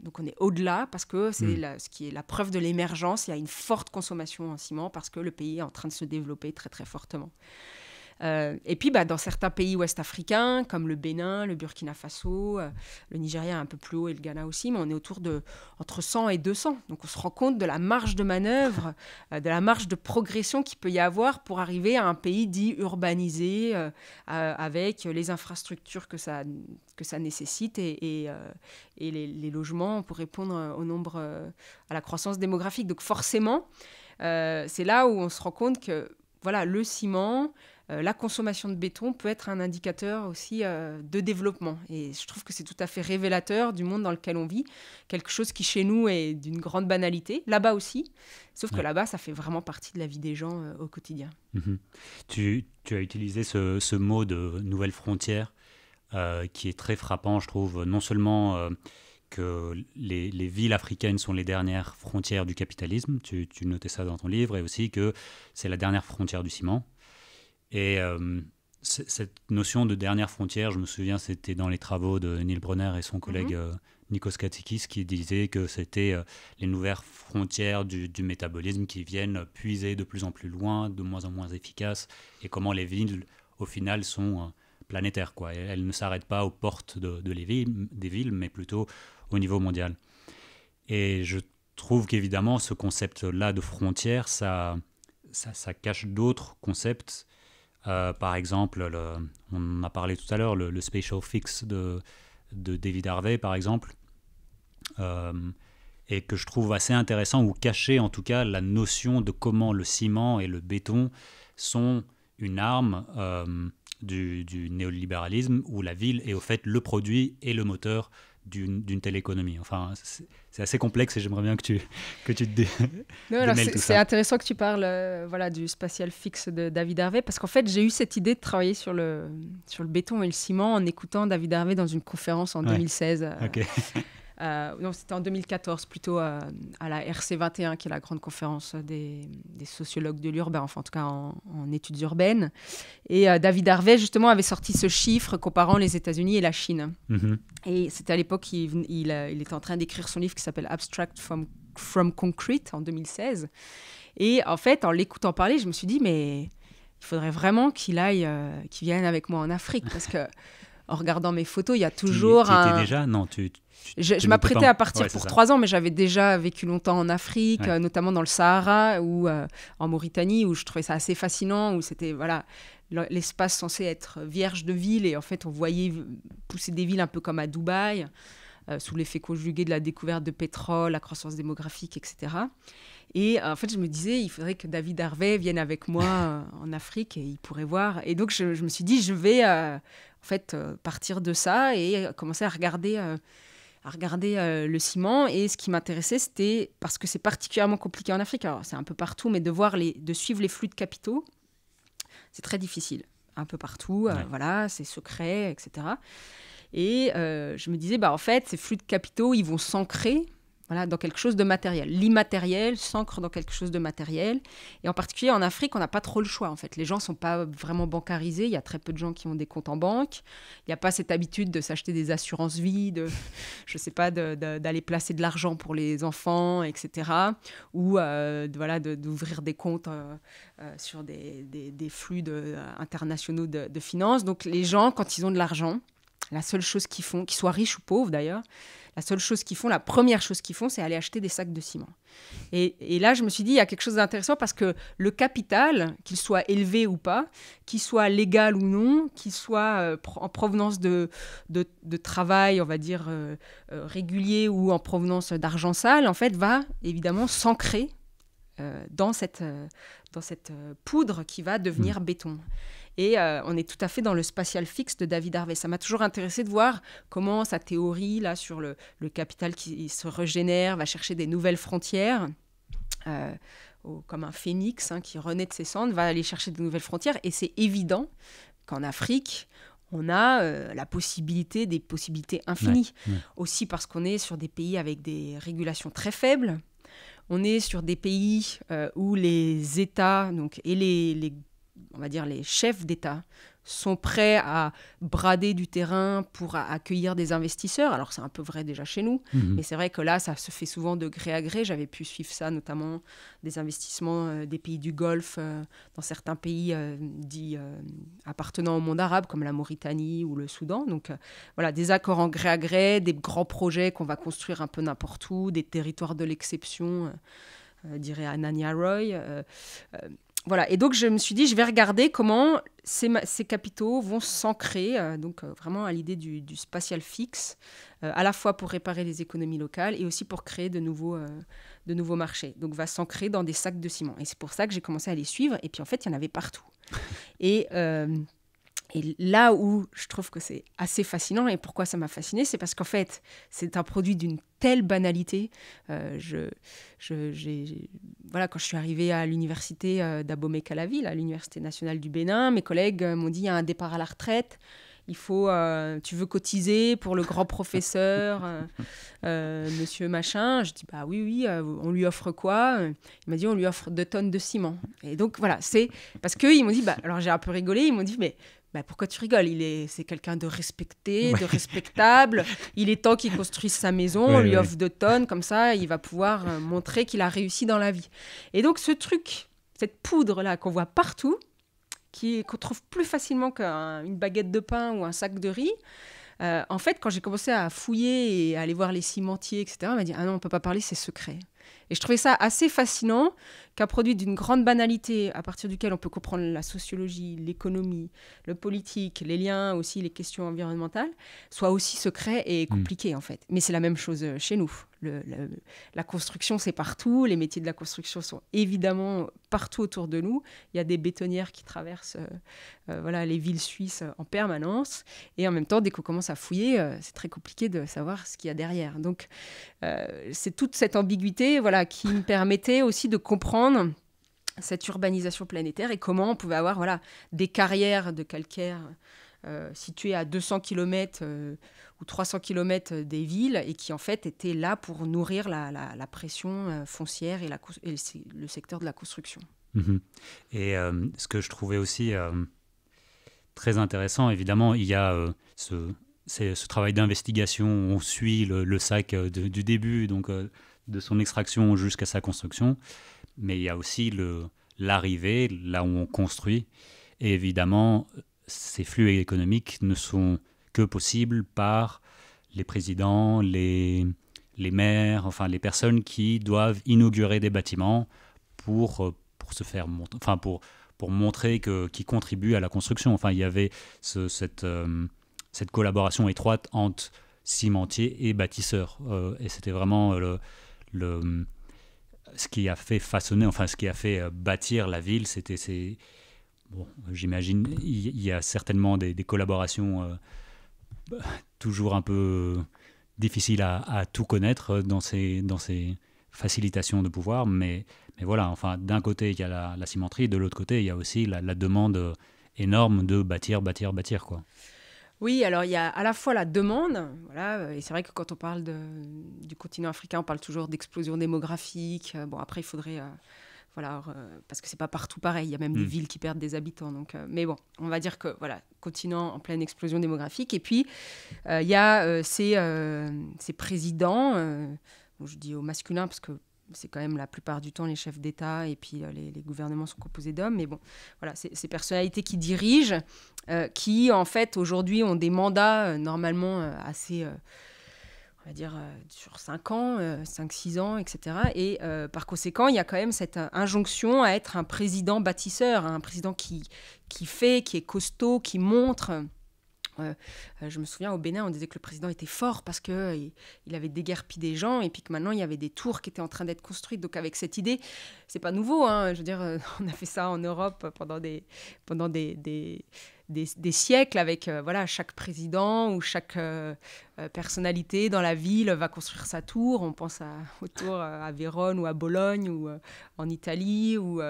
donc on est au-delà parce que c'est mm. ce qui est la preuve de l'émergence. Il y a une forte consommation en ciment parce que le pays est en train de se développer très très fortement. Euh, et puis, bah, dans certains pays ouest-africains, comme le Bénin, le Burkina Faso, euh, le Nigeria un peu plus haut et le Ghana aussi, mais on est autour de entre 100 et 200. Donc, on se rend compte de la marge de manœuvre, euh, de la marge de progression qu'il peut y avoir pour arriver à un pays dit urbanisé, avec les infrastructures que ça, que ça nécessite et, et, les, les, logements pour répondre au nombre, à la croissance démographique. Donc, forcément, c'est là où on se rend compte que voilà, le ciment, euh, la consommation de béton peut être un indicateur aussi euh, de développement. Et je trouve que c'est tout à fait révélateur du monde dans lequel on vit, quelque chose qui chez nous est d'une grande banalité, là-bas aussi, sauf que là-bas, ça fait vraiment partie de la vie des gens euh, au quotidien. Mhm. Tu, as utilisé ce, mot de nouvelle frontière qui est très frappant, je trouve, non seulement... que les, villes africaines sont les dernières frontières du capitalisme, tu notais ça dans ton livre, et aussi que c'est la dernière frontière du ciment, et euh, cette notion de dernière frontière, je me souviens, c'était dans les travaux de Neil Brenner et son collègue mhm. euh, Nikos Katsikis qui disait que c'était euh, les nouvelles frontières du, métabolisme qui viennent puiser de plus en plus loin, de moins en moins efficaces, et comment les villes, au final, sont planétaires. Quoi. Elles ne s'arrêtent pas aux portes de, les villes, des villes, mais plutôt au niveau mondial. Et je trouve qu'évidemment, ce concept-là de frontière, ça, ça, ça cache d'autres concepts euh, par exemple, le, on a parlé tout à l'heure, le, spatial Fix de, David Harvey, par exemple, euh, et que je trouve assez intéressant, ou caché en tout cas, la notion de comment le ciment et le béton sont une arme euh, du, du, néolibéralisme, où la ville est au fait le produit et le moteur d'une telle économie. Enfin, c'est assez complexe et j'aimerais bien que tu, que tu te dé non, C'est intéressant que tu parles euh, voilà, du spatial fixe de David Harvey parce qu'en fait, j'ai eu cette idée de travailler sur le, sur le béton et le ciment en écoutant David Harvey dans une conférence en 2016. Euh, c'était en 2014 plutôt euh, à la RC21, qui est la grande conférence des, sociologues de l'urbain, enfin en tout cas en, études urbaines. Et euh, David Harvey, justement, avait sorti ce chiffre comparant les États-Unis et la Chine. Mm-hmm. Et c'était à l'époque qu'il il, était en train d'écrire son livre qui s'appelle Abstract from, from Concrete en 2016. Et en fait, en l'écoutant parler, je me suis dit, mais il faudrait vraiment qu'il aille, qu'il vienne avec moi en Afrique parce que en regardant mes photos, il y a toujours. Tu déjà Non, tu. je, m'apprêtais à partir pour trois ans, mais j'avais déjà vécu longtemps en Afrique, euh, notamment dans le Sahara ou euh, en Mauritanie, où je trouvais ça assez fascinant, où c'était voilà l'espace censé être vierge de ville et en fait on voyait pousser des villes un peu comme à Dubaï, euh, sous l'effet conjugué de la découverte de pétrole, la croissance démographique, etc. Et euh, en fait, je me disais, il faudrait que David Harvey vienne avec moi euh, en Afrique et il pourrait voir. Et donc, je, me suis dit, je vais euh, en fait partir de ça et commencer à regarder, à regarder le ciment. Et ce qui m'intéressait, c'était parce que c'est particulièrement compliqué en Afrique. Alors, c'est un peu partout, mais de voir les, de suivre les flux de capitaux, c'est très difficile. Un peu partout, voilà, c'est secret, etc. Et je me disais, bah en fait, ces flux de capitaux, ils vont s'ancrer voilà, dans quelque chose de matériel. L'immatériel s'ancre dans quelque chose de matériel. Et en particulier en Afrique, on n'a pas trop le choix, en fait. Les gens ne sont pas vraiment bancarisés. Il y a très peu de gens qui ont des comptes en banque. Il n'y a pas cette habitude de s'acheter des assurances vie, de, je sais pas, d'aller placer de l'argent pour les enfants, etc. Ou euh, voilà, d'ouvrir des comptes euh, euh, sur des, flux de, internationaux de, de finances. Donc les gens, quand ils ont de l'argent, la seule chose qu'ils font, qu'ils soient riches ou pauvres d'ailleurs, la seule chose qu'ils font, la première chose qu'ils font, c'est aller acheter des sacs de ciment. Et, là, je me suis dit, il y a quelque chose d'intéressant parce que le capital, qu'il soit élevé ou pas, qu'il soit légal ou non, qu'il soit euh, en provenance de, travail, on va dire, euh, euh, régulier ou en provenance d'argent sale, en fait, va évidemment s'ancrer dans cette, poudre qui va devenir mm. béton. Et euh, on est tout à fait dans le spatial fixe de David Harvey. Ça m'a toujours intéressé de voir comment sa théorie là sur le, capital qui se régénère va chercher des nouvelles frontières. Euh, comme un phénix hein, qui renaît de ses cendres, va aller chercher de nouvelles frontières. Et c'est évident qu'en Afrique, on a euh, la possibilité des possibilités infinies. Aussi parce qu'on est sur des pays avec des régulations très faibles. On est sur des pays où les États donc, et les, les on va dire les chefs d'État sont prêts à brader du terrain pour accueillir des investisseurs. Alors c'est un peu vrai déjà chez nous, mhm. mais c'est vrai que là, ça se fait souvent de gré à gré. J'avais pu suivre ça, notamment des investissements euh, des pays du Golfe euh, dans certains pays euh, dits appartenant au monde arabe, comme la Mauritanie ou le Soudan. Donc voilà, des accords en gré à gré, des grands projets qu'on va construire un peu n'importe où, des territoires de l'exception. dirait Anania Roy voilà, et donc je me suis dit, je vais regarder comment ces, ces capitaux vont s'ancrer, euh, donc euh, vraiment à l'idée du, spatial fixe, euh, à la fois pour réparer les économies locales et aussi pour créer de nouveaux, de nouveaux marchés. Donc va s'ancrer dans des sacs de ciment. Et c'est pour ça que j'ai commencé à les suivre, et puis en fait, il y en avait partout. Et et là où je trouve que c'est assez fascinant et pourquoi ça m'a fasciné, c'est parce qu'en fait, c'est un produit d'une telle banalité. Euh, je, voilà, quand je suis arrivée à l'université euh, d'Abomey-Calavi, à l'université nationale du Bénin, mes collègues euh, m'ont dit il y a un départ à la retraite. Il faut, tu veux cotiser pour le grand professeur, monsieur machin. Je dis bah oui, oui, on lui offre quoi Il m'a dit on lui offre deux tonnes de ciment. Et donc voilà, c'est parce qu'ils m'ont dit, bah, alors j'ai un peu rigolé, ils m'ont dit mais bah, pourquoi tu rigoles Il est, c'est quelqu'un de respecté, de respectable. Il est temps qu'il construise sa maison. on lui offre deux tonnes comme ça, il va pouvoir euh, montrer qu'il a réussi dans la vie. Et donc ce truc, cette poudre là qu'on voit partout, qui qu'on trouve plus facilement qu'une baguette de pain ou un sac de riz. Euh, en fait, quand j'ai commencé à fouiller et à aller voir les cimentiers, etc., on m'a dit ah non, on ne peut pas parler, c'est secret. Et je trouvais ça assez fascinant qu'un produit d'une grande banalité à partir duquel on peut comprendre la sociologie, l'économie, le politique, les liens aussi, les questions environnementales, soit aussi secret et mm. compliqué en fait. Mais c'est la même chose euh, chez nous. Le, la construction, c'est partout. Les métiers de la construction sont évidemment partout autour de nous. Il y a des bétonnières qui traversent euh, euh, voilà, les villes suisses en permanence. Et en même temps, dès qu'on commence à fouiller, c'est très compliqué de savoir ce qu'il y a derrière. Donc, c'est toute cette ambiguïté voilà, qui me permettait aussi de comprendre cette urbanisation planétaire et comment on pouvait avoir voilà, des carrières de calcaire euh, situées à 200 km euh, ou 300 km euh, des villes et qui en fait étaient là pour nourrir la, pression foncière et, la, le, secteur de la construction. Mhm. Et ce que je trouvais aussi très intéressant, évidemment, il y a ce, ce, travail d'investigation, on suit le, sac du début, donc de son extraction jusqu'à sa construction mais il y a aussi le, l'arrivée, là où on construit. Et évidemment, ces flux économiques ne sont que possibles par les présidents, les, les maires, enfin les personnes qui doivent inaugurer des bâtiments pour, euh, pour se faire enfin pour, pour montrer que qui contribuent à la construction. Enfin, il y avait ce, cette, euh, cette collaboration étroite entre cimentiers et bâtisseurs. Euh, et c'était vraiment le ce qui a fait façonner, enfin ce qui a fait euh, bâtir la ville, c'était ces... Bon, j'imagine, il y, a certainement des, collaborations euh, toujours un peu difficiles à, tout connaître euh, dans ces, dans ces facilitations de pouvoir, mais, mais voilà, enfin d'un côté il y a la, cimenterie, de l'autre côté il y a aussi la, la demande énorme de bâtir, bâtir, bâtir quoi. Oui, alors il y a à la fois la demande, voilà, et c'est vrai que quand on parle de, du continent africain, on parle toujours d'explosion démographique. Euh, bon, après, il faudrait, euh, voilà, parce que c'est pas partout pareil. Il y a même des mm. villes qui perdent des habitants. Donc, euh, mais bon, on va dire que voilà, continent en pleine explosion démographique. Et puis il y a ces, présidents. je dis au masculin parce que c'est quand même la plupart du temps les chefs d'État et puis euh, les, gouvernements sont composés d'hommes. Mais bon, voilà, ces personnalités qui dirigent, euh, qui en fait aujourd'hui ont des mandats euh, normalement assez, on va dire, sur 5 ans, 5-6 ans, etc. Et par conséquent, il y a quand même cette injonction à être un président bâtisseur, hein, un président qui, qui fait, qui est costaud, qui montre. Euh, euh, je me souviens au Bénin, on disait que le président était fort parce que euh, il avait déguerpi des gens et puis que maintenant il y avait des tours qui étaient en train d'être construites. Donc avec cette idée, c'est pas nouveau. Hein. je veux dire, on a fait ça en Europe pendant des pendant siècles avec voilà chaque président ou chaque euh, personnalité dans la ville, va construire sa tour. On pense à, euh, à Vérone ou à Bologne ou euh, en Italie ou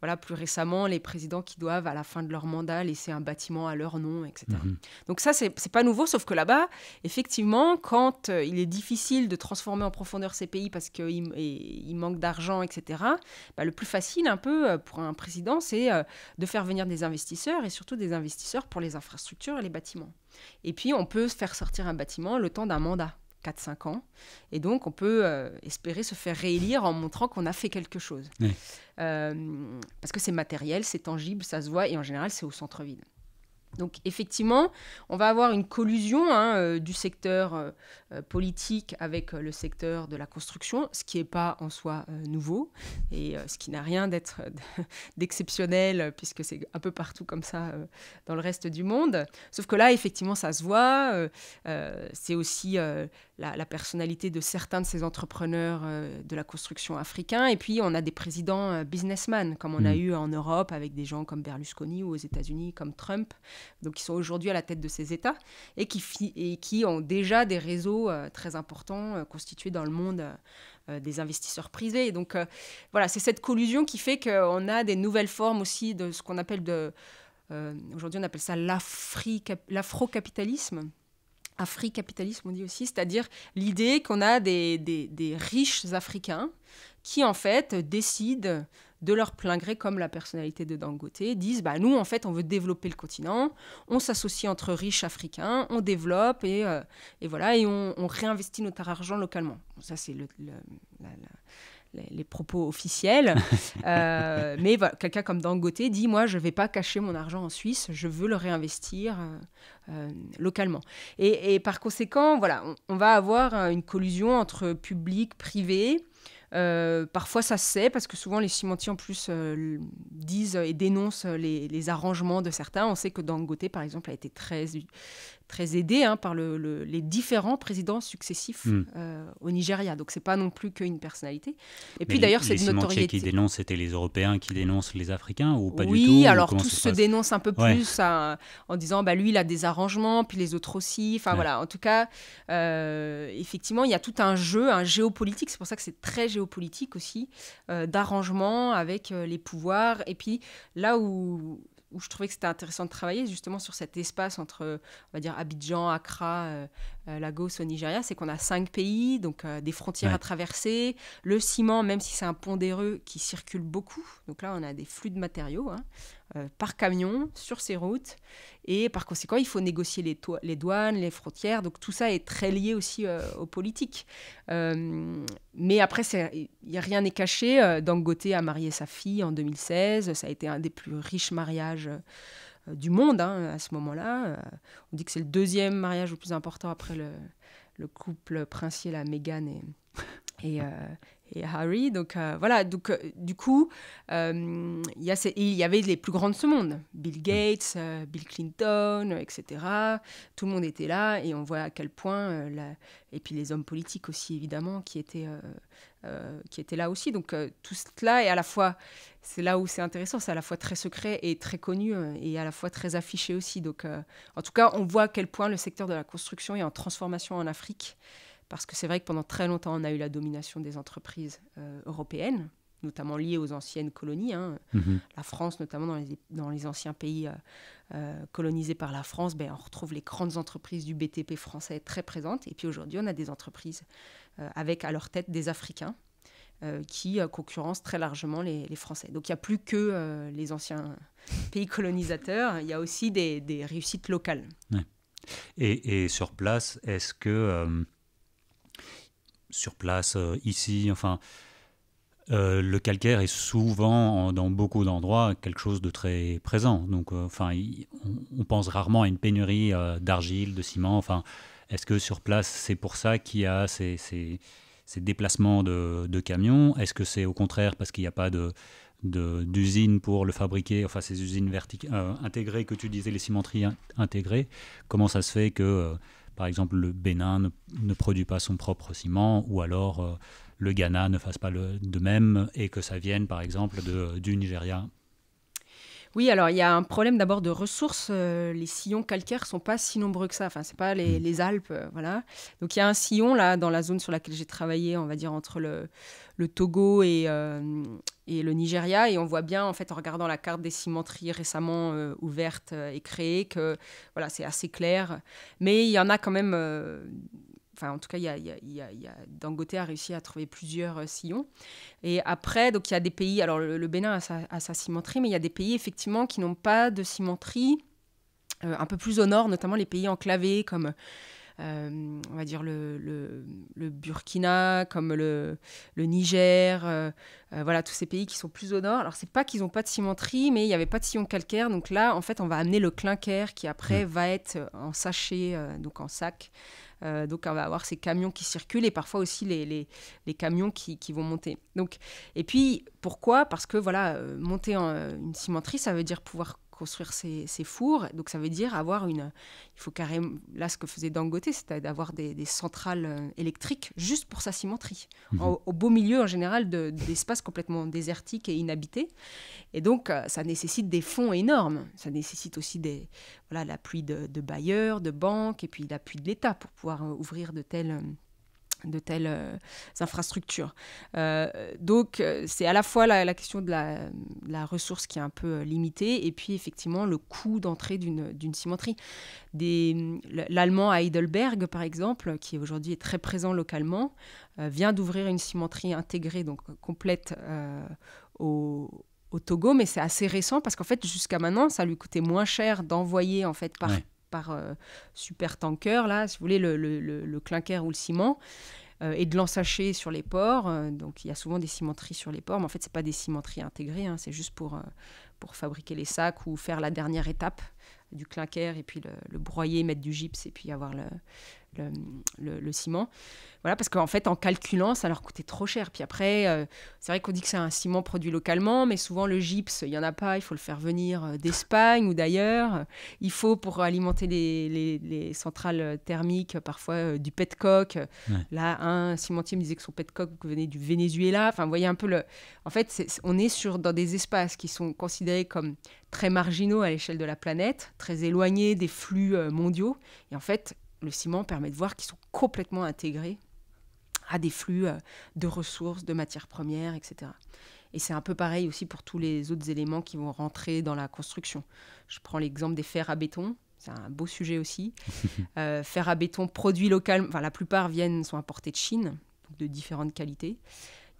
voilà plus récemment les présidents qui doivent à la fin de leur mandat laisser un bâtiment à leur nom, etc. Mhm. Donc ça c'est pas nouveau, sauf que là-bas effectivement quand il est difficile de transformer en profondeur ces pays parce qu'il manque d'argent, etc. Bah, le plus facile un peu pour un président c'est de faire venir des investisseurs et surtout des investisseurs pour les infrastructures et les bâtiments. Et puis, on peut faire sortir un bâtiment le temps d'un mandat, 4-5 ans. Et donc, on peut euh, espérer se faire réélire en montrant qu'on a fait quelque chose. Euh, parce que c'est matériel, c'est tangible, ça se voit, et en général, c'est au centre-ville. Donc effectivement, on va avoir une collusion hein, euh, du secteur euh, euh, politique avec le secteur de la construction, ce qui n'est pas en soi nouveau et ce qui n'a rien d'être d'exceptionnel puisque c'est un peu partout comme ça dans le reste du monde. Sauf que là, effectivement, ça se voit. c'est aussi la, personnalité de certains de ces entrepreneurs de la construction africains. Et puis, on a des présidents businessmen comme on a mm. eu en Europe avec des gens comme Berlusconi ou aux États-Unis comme Trump donc qui sont aujourd'hui à la tête de ces États, et qui, et qui ont déjà des réseaux euh, très importants euh, constitués dans le monde euh, des investisseurs privés. Et donc voilà, c'est cette collusion qui fait qu'on a des nouvelles formes aussi de ce qu'on appelle de... aujourd'hui on appelle ça l'afro-capitalisme Afri-capitalisme on dit aussi, c'est-à-dire l'idée qu'on a des, des, des, riches Africains qui, en fait, décident de leur plein gré, comme la personnalité de Dangote, disent bah, Nous, en fait, on veut développer le continent, on s'associe entre riches africains, on développe et, euh, voilà, et on, réinvestit notre argent localement. ça, c'est le, les, propos officiels. Euh, mais quelqu'un comme Dangoté dit Moi, je ne vais pas cacher mon argent en Suisse, je veux le réinvestir euh, localement. Et, par conséquent, voilà, on, va avoir une collusion entre public, privé. Euh, parfois, ça se sait parce que souvent les cimentiers en plus euh, disent et dénoncent les, arrangements de certains. On sait que Dangote, par exemple, a été très très aidé hein, par les différents présidents successifs hmm. euh, au Nigeria. Donc c'est pas non plus qu'une personnalité. Et puis d'ailleurs, c'est une notoriété. qui dénoncent, c'était les Européens qui dénoncent les Africains ou pas du tout Oui, alors tous se, dénoncent un peu plus hein, en disant bah, lui il a des arrangements, puis les autres aussi. Enfin voilà, en tout cas, euh, effectivement, il y a tout un jeu, un géopolitique, c'est pour ça que c'est très géopolitique aussi, euh, d'arrangement avec les pouvoirs. Et puis là où où je trouvais que c'était intéressant de travailler justement sur cet espace entre, on va dire, Abidjan, Accra, euh, euh, Lagos au Nigeria, c'est qu'on a cinq pays, donc euh, des frontières à traverser, le ciment, même si c'est un pondéreux, qui circule beaucoup, donc là on a des flux de matériaux, hein. Euh, par camion sur ces routes. Et par conséquent, il faut négocier les, douanes, les frontières. Donc tout ça est très lié aussi euh, aux politiques. Euh, mais après, y a rien n'est caché. Dangote a marié sa fille en 2016. Ça a été un des plus riches mariages du monde hein, à ce moment-là. on dit que c'est le deuxième mariage le plus important après le, couple princier, la Mégane et, et Harry. Donc euh, voilà, donc euh, du coup, euh, il y avait les plus grands de ce monde, Bill mm. Gates, Bill Clinton, etc. Tout le monde était là et on voit à quel point, et puis les hommes politiques aussi évidemment qui étaient, qui étaient là aussi. Donc tout cela est à la fois, c'est là où c'est intéressant, c'est à la fois très secret et très connu et à la fois très affiché aussi. Donc en tout cas, on voit à quel point le secteur de la construction est en transformation en Afrique. Parce que c'est vrai que pendant très longtemps, on a eu la domination des entreprises euh, européennes, notamment liées aux anciennes colonies. Hein. Mhm. La France, notamment dans les, dans les anciens pays euh, euh, colonisés par la France, ben, on retrouve les grandes entreprises du BTP français très présentes. Et puis aujourd'hui, on a des entreprises avec à leur tête des Africains. qui concurrencent très largement les, Français. Donc il n'y a plus que les anciens pays colonisateurs, il y a aussi des, réussites locales. Et, et, sur place, est-ce que sur place, euh, ici, enfin. Euh, le calcaire est souvent, dans beaucoup d'endroits, quelque chose de très présent. Donc, euh, enfin, on, pense rarement à une pénurie d'argile, de ciment. Enfin, est-ce que sur place, c'est pour ça qu'il y a ces, déplacements de, camions Est-ce que c'est au contraire parce qu'il n'y a pas de d'usine pour le fabriquer, enfin ces usines intégrées que tu disais, les cimenteries intégrées, comment ça se fait que par exemple, le Bénin ne, produit pas son propre ciment, ou alors euh, le Ghana ne fasse pas le, de même, et que ça vienne, par exemple, de, du Nigeria oui, alors il y a un problème d'abord de ressources. Euh, les sillons calcaires sont pas si nombreux que ça. Enfin, c'est pas les, mm. les Alpes, euh, voilà. Donc il y a un sillon là dans la zone sur laquelle j'ai travaillé, on va dire entre le le Togo et, euh, et, le Nigeria. Et on voit bien, en fait, en regardant la carte des cimenteries récemment euh, ouvertes euh, et créées, que voilà, c'est assez clair. Mais il y en a quand même. Enfin, en tout cas, il y a, y a, y a, Dangote a réussi à trouver plusieurs sillons. Et après, donc il y a des pays. Alors, le, Bénin a sa, a sa, cimenterie, mais il y a des pays effectivement qui n'ont pas de cimenterie. un peu plus au nord, notamment les pays enclavés comme euh, on va dire le, Burkina, comme le, Niger, euh, euh, voilà tous ces pays qui sont plus au nord. Alors c'est pas qu'ils n'ont pas de cimenterie, mais il n'y avait pas de sillon calcaire. Donc là, en fait, on va amener le clinker qui après va être en sachet, donc en sac. donc on va avoir ces camions qui circulent et parfois aussi les, camions qui, vont monter. Donc, et puis pourquoi Parce que voilà, monter une cimenterie, ça veut dire pouvoir construire ces fours. Donc ça veut dire avoir une... Il faut carrément... Là, ce que faisait Dangoté, c'était d'avoir des, centrales euh, électriques juste pour sa cimenterie, mhm. au beau milieu en général d'espaces complètement désertiques et inhabités. Et donc euh, ça nécessite des fonds énormes. Ça nécessite aussi des, voilà, l'appui de, de, bailleurs, de banques et puis l'appui de l'État pour pouvoir euh, ouvrir de telles de telles euh, infrastructures. Euh, donc euh, c'est à la fois la, question de la, ressource qui est un peu limitée et puis effectivement le coût d'entrée d'une cimenterie. L'allemand à Heidelberg par exemple, qui aujourd'hui est très présent localement, vient d'ouvrir une cimenterie intégrée, donc complète au, Togo, mais c'est assez récent parce qu'en fait, jusqu'à maintenant, ça lui coûtait moins cher d'envoyer en fait par par euh, super tanker, là, si vous voulez, le, le, clinker ou le ciment euh, et de l'ensacher sur les ports. Euh, donc il y a souvent des cimenteries sur les ports, mais en fait, c'est pas des cimenteries intégrées, hein, c'est juste pour, pour fabriquer les sacs ou faire la dernière étape du clinker et puis le, le broyer, mettre du gypse et puis avoir le, le, ciment. Voilà, parce qu'en fait, en calculant, ça leur coûtait trop cher. Puis après, euh, c'est vrai qu'on dit que c'est un ciment produit localement, mais souvent le gypse, il n'y en a pas, il faut le faire venir euh, d'Espagne ou d'ailleurs. Il faut, pour alimenter les, centrales euh, thermiques, parfois du petcock. Là, un cimentier me disait que son petcock venait du Venezuela. Enfin, vous voyez un peu le. En fait, on est sur, dans des espaces qui sont considérés comme très marginaux à l'échelle de la planète, très éloignés des flux mondiaux. Et en fait, le ciment permet de voir qu'ils sont complètement intégrés à des flux euh, de ressources, de matières premières, etc. Et c'est un peu pareil aussi pour tous les autres éléments qui vont rentrer dans la construction. Je prends l'exemple des fers à béton. C'est un beau sujet aussi. Euh, fer à béton produit local, enfin la plupart viennent sont importés de Chine, de différentes qualités.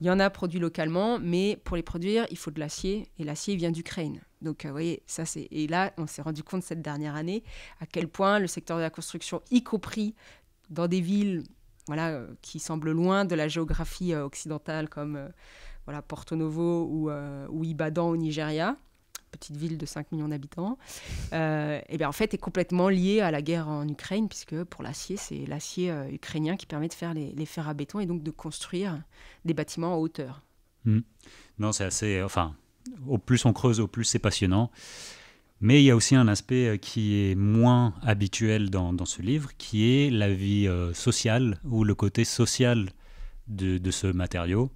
Il y en a produit localement, mais pour les produire, il faut de l'acier et l'acier vient d'Ukraine. Donc, euh, vous voyez, ça c'est. Et là, on s'est rendu compte cette dernière année à quel point le secteur de la construction, y compris dans des villes voilà, euh, qui semblent loin de la géographie euh, occidentale, comme voilà, Porto Novo ou, Ibadan au Nigeria, petite ville de 5 millions d'habitants, et ben, en fait est complètement lié à la guerre en Ukraine, puisque pour l'acier, c'est l'acier ukrainien qui permet de faire les, les, fers à béton et donc de construire des bâtiments en hauteur. Mmh. Non, c'est assez. Enfin, au plus on creuse, au plus c'est passionnant. Mais il y a aussi un aspect euh, qui est moins habituel dans, ce livre, qui est la vie euh, sociale ou le côté social de, ce matériau.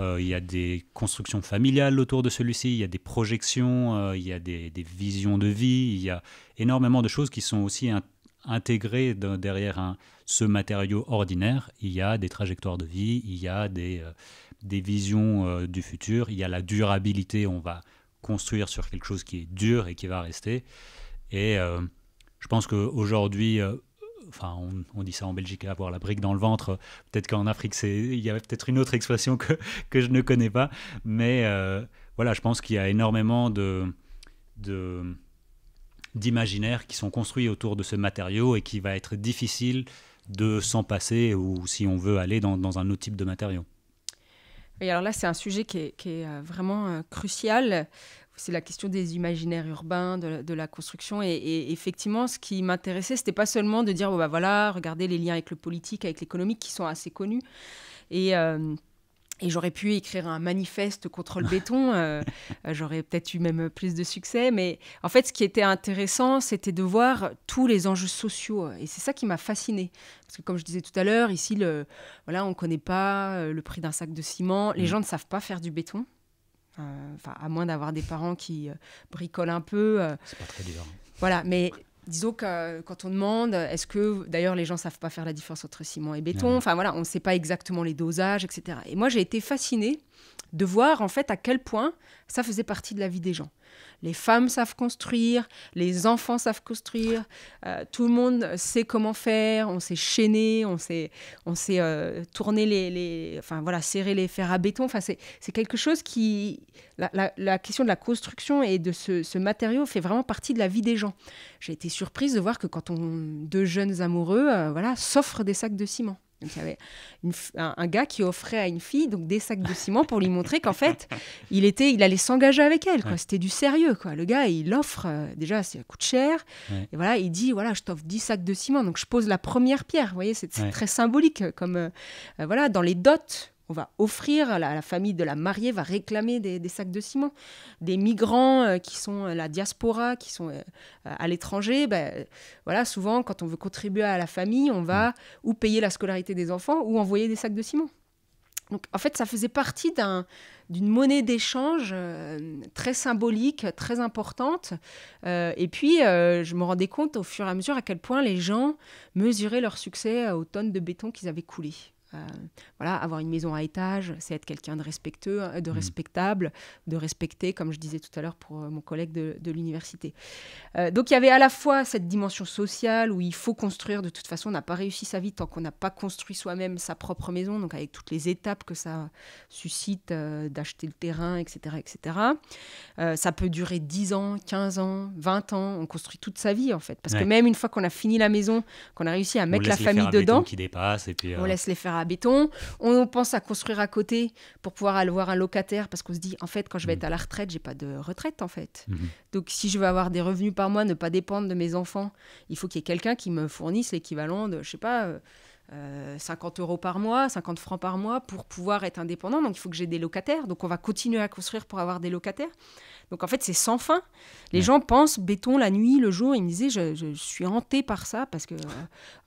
Euh, il y a des constructions familiales autour de celui-ci, il y a des projections, il y a des, visions de vie, il y a énormément de choses qui sont aussi intégrées derrière ce matériau ordinaire. Il y a des trajectoires de vie, il y a des des visions euh, du futur, il y a la durabilité, on va construire sur quelque chose qui est dur et qui va rester. Et euh, je pense qu'aujourd'hui, euh, enfin on, dit ça en Belgique, avoir la brique dans le ventre, peut-être qu'en Afrique, il y avait peut-être une autre expression que, je ne connais pas, mais voilà, je pense qu'il y a énormément de... d'imaginaires qui sont construits autour de ce matériau et qui va être difficile de s'en passer ou si on veut aller dans, un autre type de matériau. Et alors là, c'est un sujet qui est, euh, vraiment euh, crucial. C'est la question des imaginaires urbains, de, la construction. Et, effectivement, ce qui m'intéressait, ce n'était pas seulement de dire, oh, bah voilà, regardez les liens avec le politique, avec l'économique, qui sont assez connus. Et. Euh, et j'aurais pu écrire un manifeste contre le béton, euh, euh, j'aurais peut-être eu même plus de succès, mais en fait ce qui était intéressant, c'était de voir tous les enjeux sociaux, euh, et c'est ça qui m'a fascinée. Parce que comme je disais tout à l'heure, ici, le, voilà, on ne connaît pas le prix d'un sac de ciment, les mm. gens ne savent pas faire du béton. Enfin, à moins d'avoir des parents qui bricolent un peu. C'est pas très dur. Voilà, mais disons que euh, quand on demande, est-ce que d'ailleurs les gens savent pas faire la différence entre ciment et béton, enfin voilà, on ne sait pas exactement les dosages, etc. Et moi j'ai été fascinée de voir en fait à quel point ça faisait partie de la vie des gens. Les femmes savent construire, les enfants savent construire, euh, tout le monde sait comment faire, on sait chaîner, on sait, on sait euh, les, Enfin voilà, serrer les fers à béton. Enfin, c'est, quelque chose qui. La, question de la construction et de ce, matériau fait vraiment partie de la vie des gens. J'ai été surprise de voir que quand on, deux jeunes amoureux euh, voilà, s'offrent des sacs de ciment il y avait un, gars qui offrait à une fille donc des sacs de ciment pour lui montrer qu'en fait, il était, il allait s'engager avec elle. Quoi. C'était du sérieux. Quoi. Le gars, il offre, euh, déjà, ça coûte cher. Et voilà, il dit voilà, je t'offre 10 sacs de ciment. Donc, je pose la première pierre. Vous voyez, c'est, très symbolique. Euh, comme euh, voilà, dans les dots on va offrir, la, la, famille de la mariée va réclamer des, sacs de ciment. Des migrants euh, qui sont euh, la diaspora, qui sont euh, à l'étranger, ben, voilà, souvent, quand on veut contribuer à la famille, on va mm. ou payer la scolarité des enfants ou envoyer des sacs de ciment. Donc, en fait, ça faisait partie d'une monnaie d'échange très symbolique, très importante. et puis, je me rendais compte au fur et à mesure à quel point les gens mesuraient leur succès aux tonnes de béton qu'ils avaient coulées. Euh, voilà, avoir une maison à étage, c'est être quelqu'un de respectueux, euh, de mmh. respectable, de respecté, comme je disais tout à l'heure pour euh, mon collègue de, l'université. donc il y avait à la fois cette dimension sociale où il faut construire, de toute façon, on n'a pas réussi sa vie tant qu'on n'a pas construit soi-même sa propre maison, donc avec toutes les étapes que ça suscite d'acheter le terrain, etc. etc. ça peut durer 10 ans, 15 ans, 20 ans, on construit toute sa vie en fait. Parce que même une fois qu'on a fini la maison, qu'on a réussi à mettre la famille dedans, on laisse les faire béton. On pense à construire à côté pour pouvoir voir un locataire parce qu'on se dit, en fait, quand je vais être à la retraite, j'ai pas de retraite, en fait. Mhm. Donc, si je veux avoir des revenus par mois, ne pas dépendre de mes enfants, il faut qu'il y ait quelqu'un qui me fournisse l'équivalent de, je sais pas, euh, 50 euh, euros par mois, 50 francs par mois pour pouvoir être indépendant. Donc il faut que j'ai des locataires. Donc on va continuer à construire pour avoir des locataires. Donc en fait, c'est sans fin. Les gens pensent béton la nuit, le jour. Ils me disaient, je, suis hanté par ça parce que euh,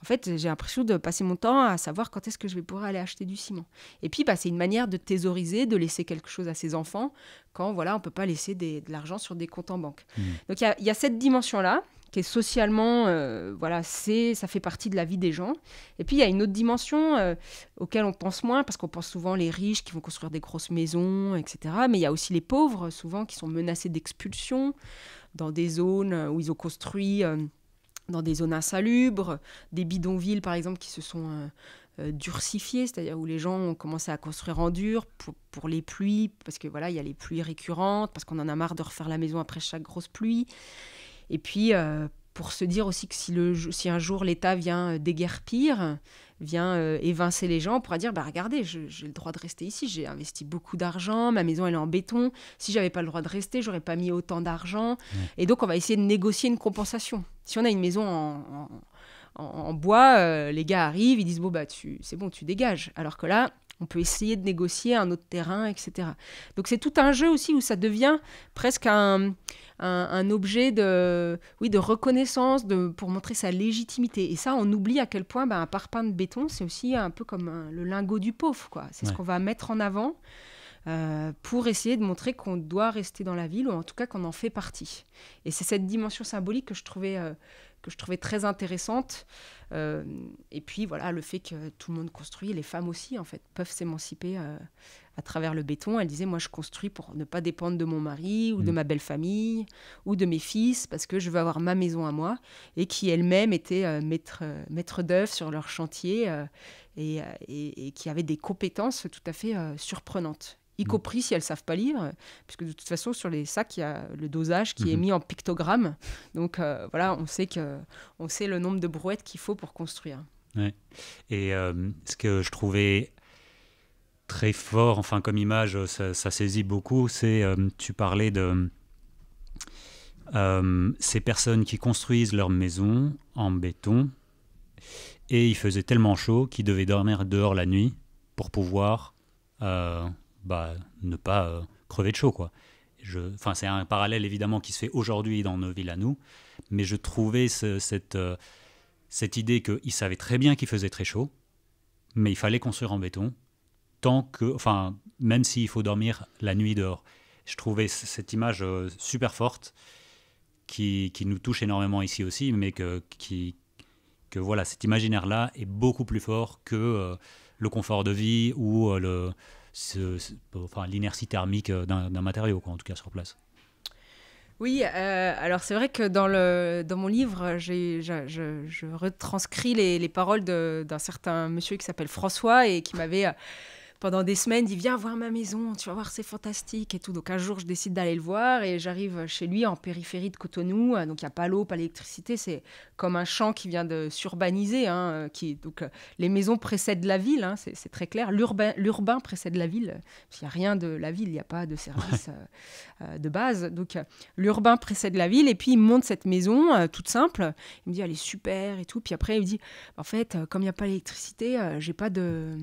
en fait, j'ai l'impression de passer mon temps à savoir quand est-ce que je vais pouvoir aller acheter du ciment. Et puis, bah, c'est une manière de thésauriser, de laisser quelque chose à ses enfants quand voilà, on ne peut pas laisser de l'argent sur des comptes en banque. Mmh. Donc il y a cette dimension-là qui socialement, euh, voilà, c'est, ça fait partie de la vie des gens. Et puis il y a une autre dimension euh, auquel on pense moins, parce qu'on pense souvent les riches qui vont construire des grosses maisons, etc. Mais il y a aussi les pauvres, souvent, qui sont menacés d'expulsion dans des zones où ils ont construit, euh, dans des zones insalubres, des bidonvilles, par exemple, qui se sont durcifié, c'est-à-dire où les gens ont commencé à construire en dur pour, les pluies, parce que voilà, il y a les pluies récurrentes, parce qu'on en a marre de refaire la maison après chaque grosse pluie. Et puis, euh, pour se dire aussi que si, le, si un jour l'État vient euh, déguerpir, vient euh, évincer les gens, on pourra dire, bah, regardez, j'ai le droit de rester ici, j'ai investi beaucoup d'argent, ma maison elle est en béton, si j'avais pas le droit de rester, j'aurais pas mis autant d'argent. Et donc on va essayer de négocier une compensation. Si on a une maison en, en, bois, les gars arrivent, ils disent, bon, bah, c'est bon, tu dégages. Alors que là, on peut essayer de négocier un autre terrain, etc. Donc c'est tout un jeu aussi où ça devient presque un, objet de, oui, de reconnaissance pour montrer sa légitimité. Et ça, on oublie à quel point ben, un parpaing de béton, c'est aussi un peu comme le lingot du pauvre. C'est ce qu'on va mettre en avant euh, pour essayer de montrer qu'on doit rester dans la ville, ou en tout cas qu'on en fait partie. Et c'est cette dimension symbolique que je trouvais... Euh, que je trouvais très intéressante. Euh, et puis voilà, le fait que tout le monde construit, les femmes aussi en fait, peuvent s'émanciper euh, à travers le béton. Elle disait, moi je construis pour ne pas dépendre de mon mari ou de mm. ma belle-famille ou de mes fils parce que je veux avoir ma maison à moi et qui elles-mêmes étaient euh, maîtres maître, d'œuvre sur leur chantier et, qui avaient des compétences tout à fait surprenantes y compris si elles savent pas lire, puisque de toute façon sur les sacs il y a le dosage qui est mhm. mis en pictogramme, donc euh, voilà on sait que on sait le nombre de brouettes qu'il faut pour construire. Et euh, ce que je trouvais très fort, enfin comme image, ça, saisit beaucoup, c'est euh, tu parlais de ces personnes qui construisent leur maison en béton et il faisait tellement chaud qu'ils devaient dormir dehors la nuit pour pouvoir bah, ne pas euh, crever de chaud. Quoi. Enfin, c'est un parallèle évidemment qui se fait aujourd'hui dans nos villes à nous, mais je trouvais cette, euh, cette idée qu'ils savait très bien qu'il faisait très chaud, mais il fallait construire en béton, tant que, enfin, même s'il faut dormir la nuit dehors. Je trouvais cette image euh, super forte qui, qui nous touche énormément ici aussi, mais que, qui, que voilà, cet imaginaire-là est beaucoup plus fort que le confort de vie ou le, ce, enfin, l'inertie thermique euh, d'un matériau, en tout cas sur place. Oui, euh, alors c'est vrai que dans, le, dans mon livre, je, je, retranscris les, les paroles d'un certain monsieur qui s'appelle François et qui m'avait... Euh, pendant des semaines, il vient voir ma maison, tu vas voir, c'est fantastique et tout. Donc un jour, je décide d'aller le voir et j'arrive chez lui en périphérie de Cotonou. Euh, donc il n'y a pas l'eau, pas l'électricité. C'est comme un champ qui vient de s'urbaniser. Hein, euh, qui, donc euh, les maisons précèdent la ville, hein, c'est, très clair. L'urbain, l'urbain précède la ville. Il n'y a rien de la ville, il n'y a pas de service de base. Donc l'urbain précède la ville et puis il monte cette maison toute simple. Il me dit, elle est super et tout. Puis après, il me dit, en fait, comme il n'y a pas l'électricité, je j'ai pas de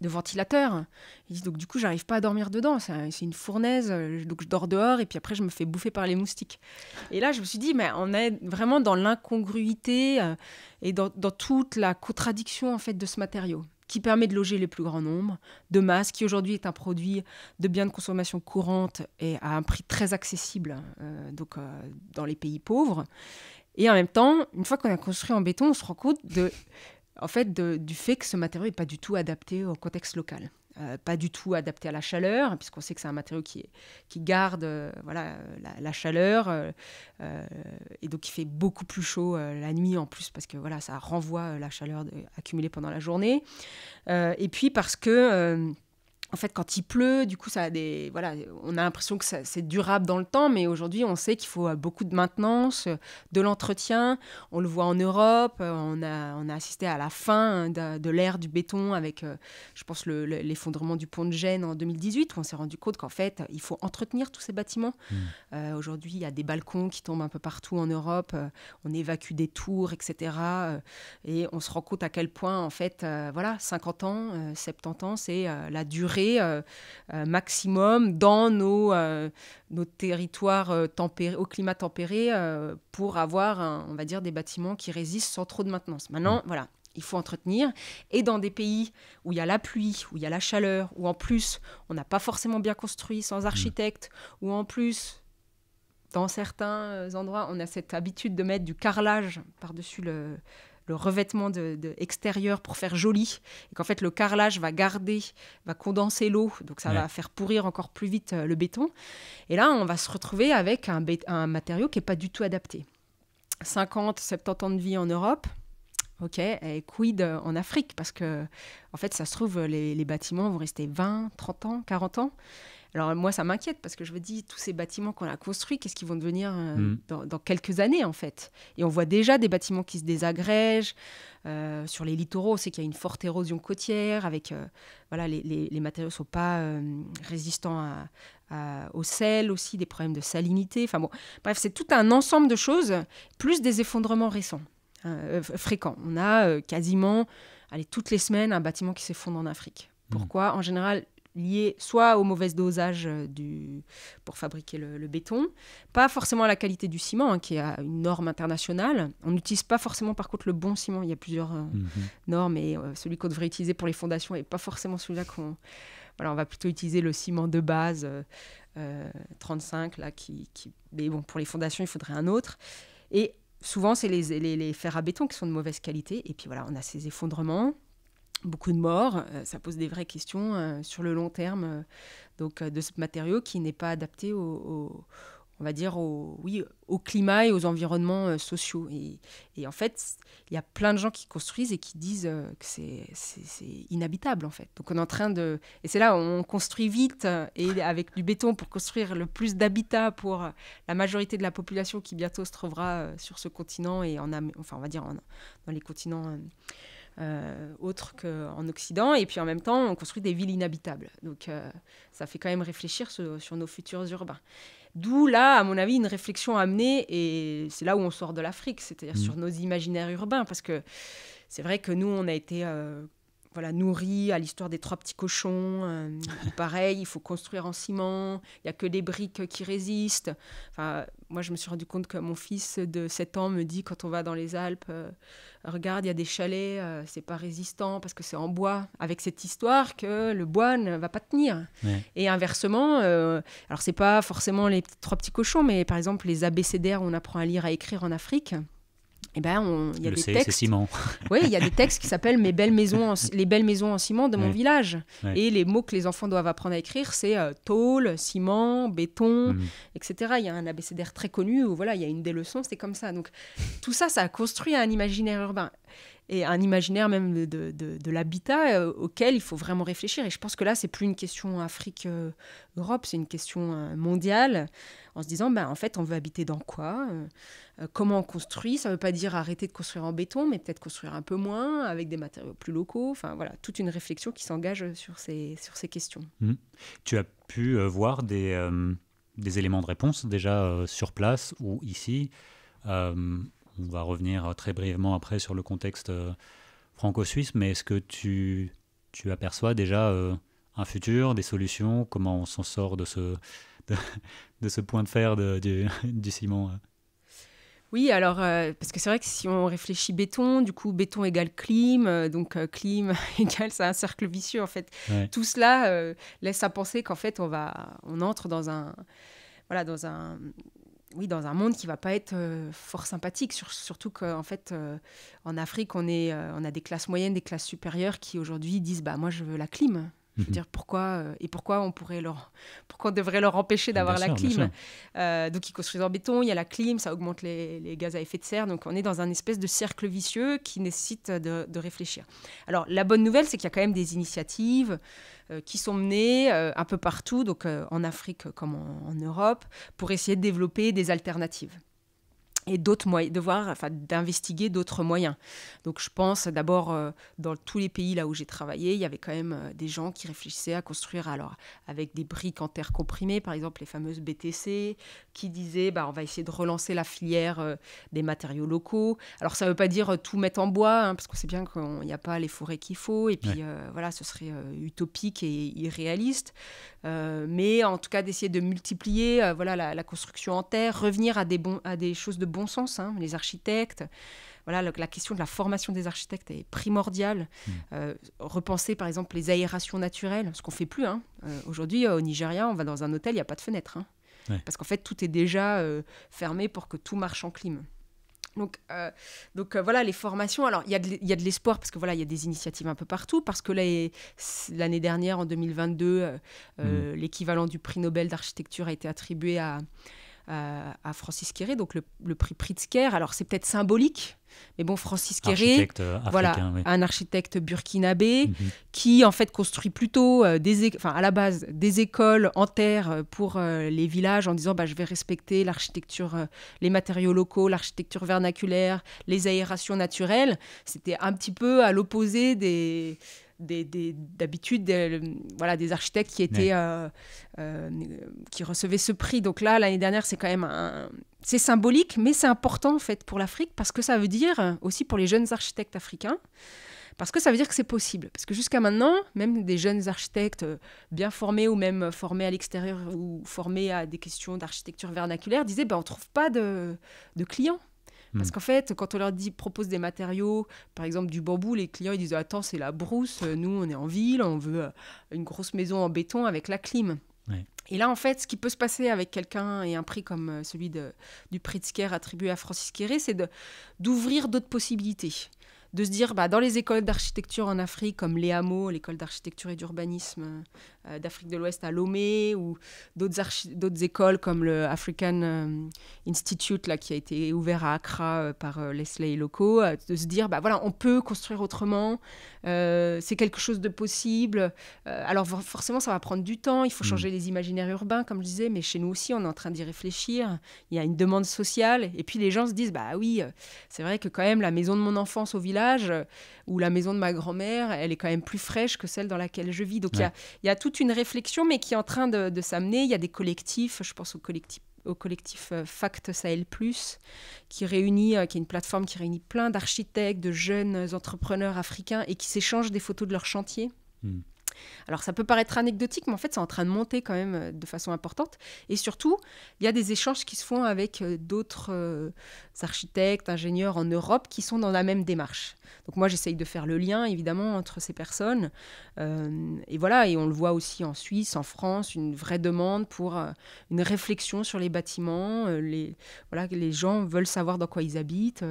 de ventilateur. Ils disent donc du coup j'arrive pas à dormir dedans, c'est une fournaise, euh, donc je dors dehors et puis après je me fais bouffer par les moustiques. Et là je me suis dit mais on est vraiment dans l'incongruité euh, et dans, toute la contradiction en fait de ce matériau qui permet de loger les plus grands nombres de masse, qui aujourd'hui est un produit de biens de consommation courante et à un prix très accessible euh, donc dans les pays pauvres. Et en même temps, une fois qu'on a construit en béton, on se rend compte de en fait, du fait que ce matériau n'est pas du tout adapté au contexte local. Euh, pas du tout adapté à la chaleur, puisqu'on sait que c'est un matériau qui, garde euh, voilà, euh, la, chaleur, et donc il fait beaucoup plus chaud la nuit en plus, parce que voilà, ça renvoie la chaleur accumulée pendant la journée. et puis parce que en fait, quand il pleut, du coup, ça a des, voilà, on a l'impression que c'est durable dans le temps, mais aujourd'hui, on sait qu'il faut euh, beaucoup de maintenance, euh, de l'entretien. On le voit en Europe, euh, on a, on a assisté à la fin hein, de, l'ère du béton avec, je pense, l'effondrement du pont de Gênes en 2018, où on s'est rendu compte qu'en fait, il faut entretenir tous ces bâtiments. Mmh. aujourd'hui, il y a des balcons qui tombent un peu partout en Europe, on évacue des tours, etc. Et on se rend compte à quel point, en fait, voilà, 50 ans, 70 ans, c'est la durée euh, euh, maximum dans nos, euh, nos territoires au climat tempéré pour avoir, on va dire, des bâtiments qui résistent sans trop de maintenance. Maintenant, mm. voilà, il faut entretenir. Et dans des pays où il y a la pluie, où il y a la chaleur, où en plus on n'a pas forcément bien construit sans architecte, mm. où en plus dans certains endroits on a cette habitude de mettre du carrelage par-dessus le, le revêtement de, extérieur pour faire joli, et qu'en fait le carrelage va garder, va condenser l'eau, donc ça va faire pourrir encore plus vite euh, le béton. Et là, on va se retrouver avec un, matériau qui n'est pas du tout adapté. 50, 70 ans de vie en Europe, Ok, et quid euh, en Afrique Parce que, en fait, ça se trouve, les, les, bâtiments vont rester 20, 30 ans, 40 ans. Alors moi, ça m'inquiète parce que je me dis, tous ces bâtiments qu'on a construits, qu'est-ce qu'ils vont devenir euh, mm. dans, quelques années en fait Et on voit déjà des bâtiments qui se désagrègent. Euh, sur les littoraux, c'est qu'il y a une forte érosion côtière, avec euh, voilà, les, les, les matériaux ne sont pas résistants au sel aussi, des problèmes de salinité. Enfin bon, bref, c'est tout un ensemble de choses, plus des effondrements récents, hein, fréquents. On a quasiment, allez, toutes les semaines, un bâtiment qui s'effondre en Afrique. Mm. Pourquoi En général, lié soit au mauvais dosage euh, du, pour fabriquer le, béton, pas forcément à la qualité du ciment, hein, qui a une norme internationale. On n'utilise pas forcément par contre le bon ciment. Il y a plusieurs euh, mhm. normes et euh, celui qu'on devrait utiliser pour les fondations et pas forcément celui-là qu'on... on va plutôt utiliser le ciment de base 35, là, qui, Mais bon, pour les fondations, il faudrait un autre. Et souvent, c'est les, les, les fers à béton qui sont de mauvaise qualité. Et puis voilà, on a ces effondrements beaucoup de morts, euh, ça pose des vraies questions euh, sur le long terme euh, donc, de ce matériau qui n'est pas adapté au, on va dire, au, oui, au climat et aux environnements sociaux. Et, en fait, il y a plein de gens qui construisent et qui disent que c'est inhabitable, en fait. Donc on est en train de... Et c'est là, on construit vite et avec du béton pour construire le plus d'habitat pour la majorité de la population qui bientôt se trouvera sur ce continent et enfin, on va dire dans les continents euh, autre qu'en Occident. Et puis en même temps, on construit des villes inhabitables. Donc euh, ça fait quand même réfléchir sur, nos futurs urbains. D'où là, à mon avis, une réflexion à mener, et c'est là où on sort de l'Afrique, c'est-à-dire mmh. sur nos imaginaires urbains, parce que c'est vrai que nous, on a été euh, voilà, nourri à l'histoire des trois petits cochons. Euh, pareil, il faut construire en ciment, il n'y a que des briques qui résistent. Enfin, moi, je me suis rendu compte que mon fils de 7 ans me dit, quand on va dans les Alpes, euh, regarde, il y a des chalets, euh, c'est pas résistant parce que c'est en bois. Avec cette histoire que le bois ne va pas tenir. Et inversement, alors c'est pas forcément les trois petits cochons, mais par exemple, les abécédaires, on apprend à lire, à écrire en Afrique. Et eh ben, on, a le des textes. Ciment. Oui, il y a des textes qui s'appellent Mes belles maisons, les belles maisons en ciment de mon village. Et les mots que les enfants doivent apprendre à écrire, c'est euh, tôle, ciment, béton, mm. etc. Il y a un abécédaire très connu où voilà, il y a une des leçons, c'est comme ça. Donc tout ça, ça a construit un imaginaire urbain et un imaginaire même de, de, l'habitat euh, auquel il faut vraiment réfléchir. Et je pense que là, c'est plus une question Afrique-Europe, euh, c'est une question euh, mondiale, en se disant, bah, en fait, on veut habiter dans quoi Comment on construit Ça ne veut pas dire arrêter de construire en béton, mais peut-être construire un peu moins, avec des matériaux plus locaux. Enfin, voilà, toute une réflexion qui s'engage sur ces, sur ces questions. Mmh. Tu as pu voir des, des, éléments de réponse déjà sur place ou ici on va revenir euh, très brièvement après sur le contexte euh, franco-suisse, mais est-ce que tu, tu aperçois déjà euh, un futur, des solutions, comment on s'en sort de ce, de, ce point de fer du, ciment oui, alors, parce que c'est vrai que si on réfléchit béton, du coup, béton égale clim, donc clim égale, c'est un cercle vicieux, en fait. Tout cela laisse à penser qu'en fait, on, va, on entre dans un, voilà, dans un, oui, dans un monde qui va pas être euh, fort sympathique, surtout qu'en fait, euh, en Afrique, on, euh, on a des classes moyennes, des classes supérieures qui aujourd'hui disent bah moi je veux la clim, Mhm. dire, pourquoi euh, et pourquoi on pourrait leur, pourquoi devrait leur empêcher d'avoir la clim euh, Donc ils construisent en béton, il y a la clim, ça augmente les, gaz à effet de serre. Donc on est dans un espèce de cercle vicieux qui nécessite de, réfléchir. Alors la bonne nouvelle, c'est qu'il y a quand même des initiatives euh, qui sont menées un peu partout, donc en Afrique comme en Europe, pour essayer de développer des alternatives et d'autres moyens, de voir, enfin, d'investiguer d'autres moyens. Donc je pense d'abord euh, dans tous les pays là où j'ai travaillé, il y avait quand même euh, des gens qui réfléchissaient à construire alors avec des briques en terre comprimée, par exemple les fameuses BTC, qui disaient bah on va essayer de relancer la filière euh, des matériaux locaux. Alors ça ne veut pas dire tout mettre en bois, hein, parce qu'on sait bien qu'il n'y a pas les forêts qu'il faut, et puis voilà, ce serait utopique et irréaliste. Euh, mais en tout cas, d'essayer de multiplier euh, voilà, la, construction en terre, revenir à des, à des choses de bon sens, hein, les architectes. Voilà, la, question de la formation des architectes est primordiale. Hmm. Euh, repenser par exemple les aérations naturelles, ce qu'on fait plus. Hein. Aujourd'hui, au Nigeria, on va dans un hôtel, il n'y a pas de fenêtre. Hein. Parce qu'en fait, tout est déjà fermé pour que tout marche en clim. Donc, euh, donc euh, voilà, les formations. Alors, il y a de, l'espoir parce que voilà, il y a des initiatives un peu partout. Parce que l'année dernière, en 2022, euh, mm. l'équivalent du prix Nobel d'architecture a été attribué à, euh, à Francis Kéré, donc le, prix Pritzker. Alors c'est peut-être symbolique, mais bon, Francis Kéré, euh, voilà, un architecte burkinabé mhm. qui en fait construit plutôt euh, à la base des écoles en terre pour les villages en disant bah je vais respecter l'architecture, les matériaux locaux, l'architecture vernaculaire, les aérations naturelles. C'était un petit peu à l'opposé des d'habitude des, voilà, des architectes qui, étaient, euh, euh, qui recevaient ce prix. Donc là, l'année dernière, c'est quand même c'est symbolique, mais c'est important en fait pour l'Afrique parce que ça veut dire aussi pour les jeunes architectes africains. Parce que ça veut dire que c'est possible. Parce que jusqu'à maintenant, même des jeunes architectes euh, bien formés ou même formés à l'extérieur ou formés à des questions d'architecture vernaculaire disaient ben, on ne trouve pas de, de clients. Parce mm. qu'en fait, quand on leur dit, propose des matériaux, par exemple du bambou, les clients ils disent Attends, c'est la brousse, euh, nous on est en ville, on veut euh, une grosse maison en béton avec la clim. Et là, en fait, ce qui peut se passer avec quelqu'un et un prix comme euh, celui du prix de attribué à Francis Quéret, c'est d'ouvrir d'autres possibilités de se dire, bah, dans les écoles d'architecture en Afrique, comme l'EAMO, l'école d'architecture et d'urbanisme euh, d'Afrique de l'Ouest à Lomé, ou d'autres écoles comme le African euh, Institute, là, qui a été ouvert à Accra euh, par par Leslie Loco, de se dire, bah, voilà, on peut construire autrement, c'est quelque chose de possible. alors forcément, ça va prendre du temps, il faut mm. changer les imaginaires urbains, comme je disais, mais chez nous aussi, on est en train d'y réfléchir. Il y a une demande sociale, et puis les gens se disent, bah oui, c'est vrai que quand même, la maison de mon enfance au village, euh, où la maison de ma grand-mère, elle est quand même plus fraîche que celle dans laquelle je vis. Donc il y, a toute une réflexion, mais qui est en train de, s'amener. Il y a des collectifs, je pense au collectif au collectif euh, Fact Sahel Plus, qui réunit, euh, qui est une plateforme qui réunit plein d'architectes, de jeunes entrepreneurs africains et qui s'échangent des photos de leurs chantiers. Hmm. Alors ça peut paraître anecdotique, mais en fait c'est en train de monter quand même euh, de façon importante. Et surtout, il y a des échanges qui se font avec euh, d'autres euh, architectes, ingénieurs en Europe qui sont dans la même démarche. Donc moi j'essaye de faire le lien évidemment entre ces personnes. et voilà, et on le voit aussi en Suisse, en France, une vraie demande pour une réflexion sur les bâtiments. les, voilà, les gens veulent savoir dans quoi ils habitent.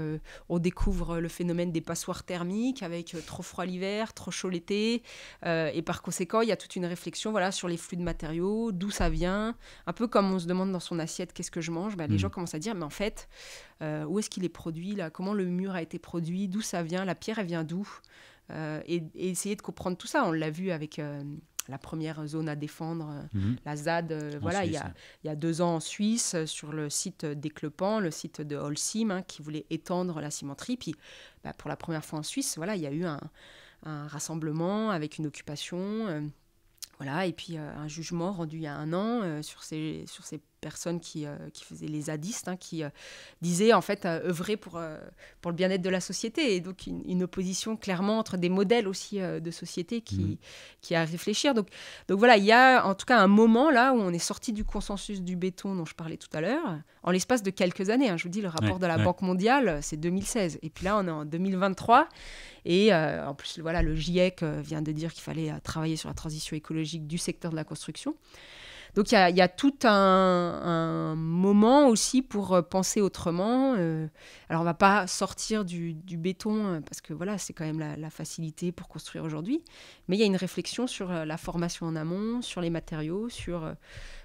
on découvre le phénomène des passoires thermiques avec trop froid l'hiver, trop chaud l'été. et par par conséquent, il y a toute une réflexion voilà, sur les flux de matériaux, d'où ça vient. Un peu comme on se demande dans son assiette qu'est-ce que je mange, bah, les mhm. gens commencent à dire mais en fait, euh, où est-ce qu'il est produit là Comment le mur a été produit D'où ça vient La pierre, elle vient d'où euh, et, essayer de comprendre tout ça. On l'a vu avec euh, la première zone à défendre, mhm. la ZAD, voilà, il, y a, deux ans en Suisse, sur le site d'Eclepant, le site de Holcim, hein, qui voulait étendre la cimenterie. Puis, bah, pour la première fois en Suisse, voilà, il y a eu un, un rassemblement avec une occupation. Euh, voilà, et puis euh, un jugement rendu il y a un an euh, sur, ces, sur ces personnes qui, qui faisaient les zadistes, hein, qui disaient en fait œuvrer pour, pour le bien-être de la société. Et donc une, opposition clairement entre des modèles aussi de société qui, mmh. a qui à réfléchir. Donc, donc voilà, il y a en tout cas un moment là où on est sorti du consensus du béton dont je parlais tout à l'heure, en l'espace de quelques années. Hein. Je vous dis, le rapport de la Banque mondiale, c'est 2016. Et puis là, on est en 2023. Et euh, en plus, voilà, le GIEC euh, vient de dire qu'il fallait euh, travailler sur la transition écologique du secteur de la construction. Donc il y, a tout un, moment aussi pour penser autrement. alors on ne va pas sortir du, béton parce que voilà c'est quand même la, la facilité pour construire aujourd'hui, mais il y a une réflexion sur la formation en amont, sur les matériaux, sur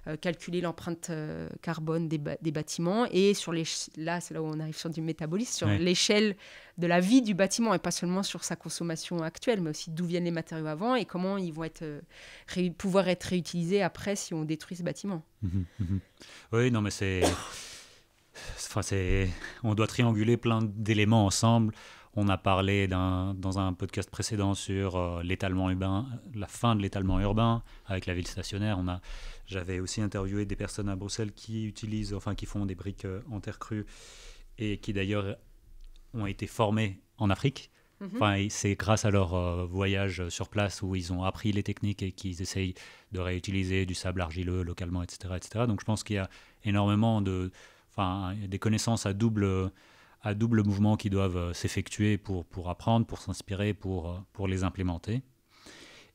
euh, calculer l'empreinte euh, carbone des, bâtiments et sur les là c'est là où on arrive sur du métabolisme sur l'échelle de la vie du bâtiment et pas seulement sur sa consommation actuelle mais aussi d'où viennent les matériaux avant et comment ils vont être euh, pouvoir être réutilisés après si on détruit ce bâtiment. Mmh mmh oui non mais c'est enfin c'est on doit trianguler plein d'éléments ensemble. On a parlé dans un podcast précédent sur l'étalement urbain, la fin de l'étalement urbain avec la ville stationnaire. On a j'avais aussi interviewé des personnes à Bruxelles qui utilisent, enfin qui font des briques euh, en terre crue et qui d'ailleurs ont été formées en Afrique. Mhm. Enfin, c'est grâce à leur euh, voyage sur place où ils ont appris les techniques et qu'ils essayent de réutiliser du sable argileux localement, etc., etc. Donc, je pense qu'il y a énormément de, enfin, des connaissances à double, à double mouvement qui doivent euh, s'effectuer pour, pour apprendre, pour s'inspirer, pour, pour les implémenter.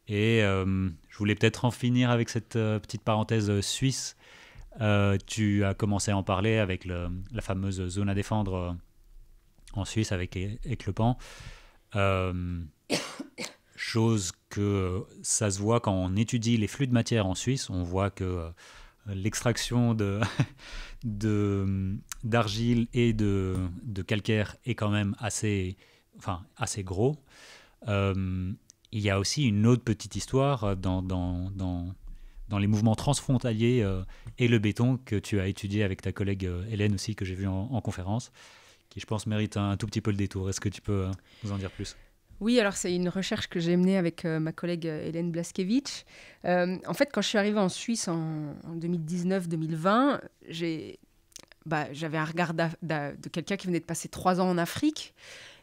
Et euh, je voulais peut-être en finir avec cette euh, petite parenthèse euh, suisse. tu as commencé à en parler avec la fameuse zone à défendre en Suisse avec le pan. chose que ça se voit quand on étudie les flux de matière en Suisse, on voit que l'extraction de, d'argile et de, de, calcaire est quand même assez, enfin, assez gros il y a aussi une autre petite histoire euh, dans, dans, dans, les mouvements transfrontaliers euh, et le béton que tu as étudié avec ta collègue euh, Hélène aussi, que j'ai vu en, conférence, qui je pense mérite un, tout petit peu le détour. Est-ce que tu peux nous en dire plus oui, alors c'est une recherche que j'ai menée avec ma collègue Hélène Blaskevich. en fait, quand je suis arrivée en Suisse en, 2019-2020, j'ai bah, j'avais un regard de quelqu'un qui venait de passer trois ans en Afrique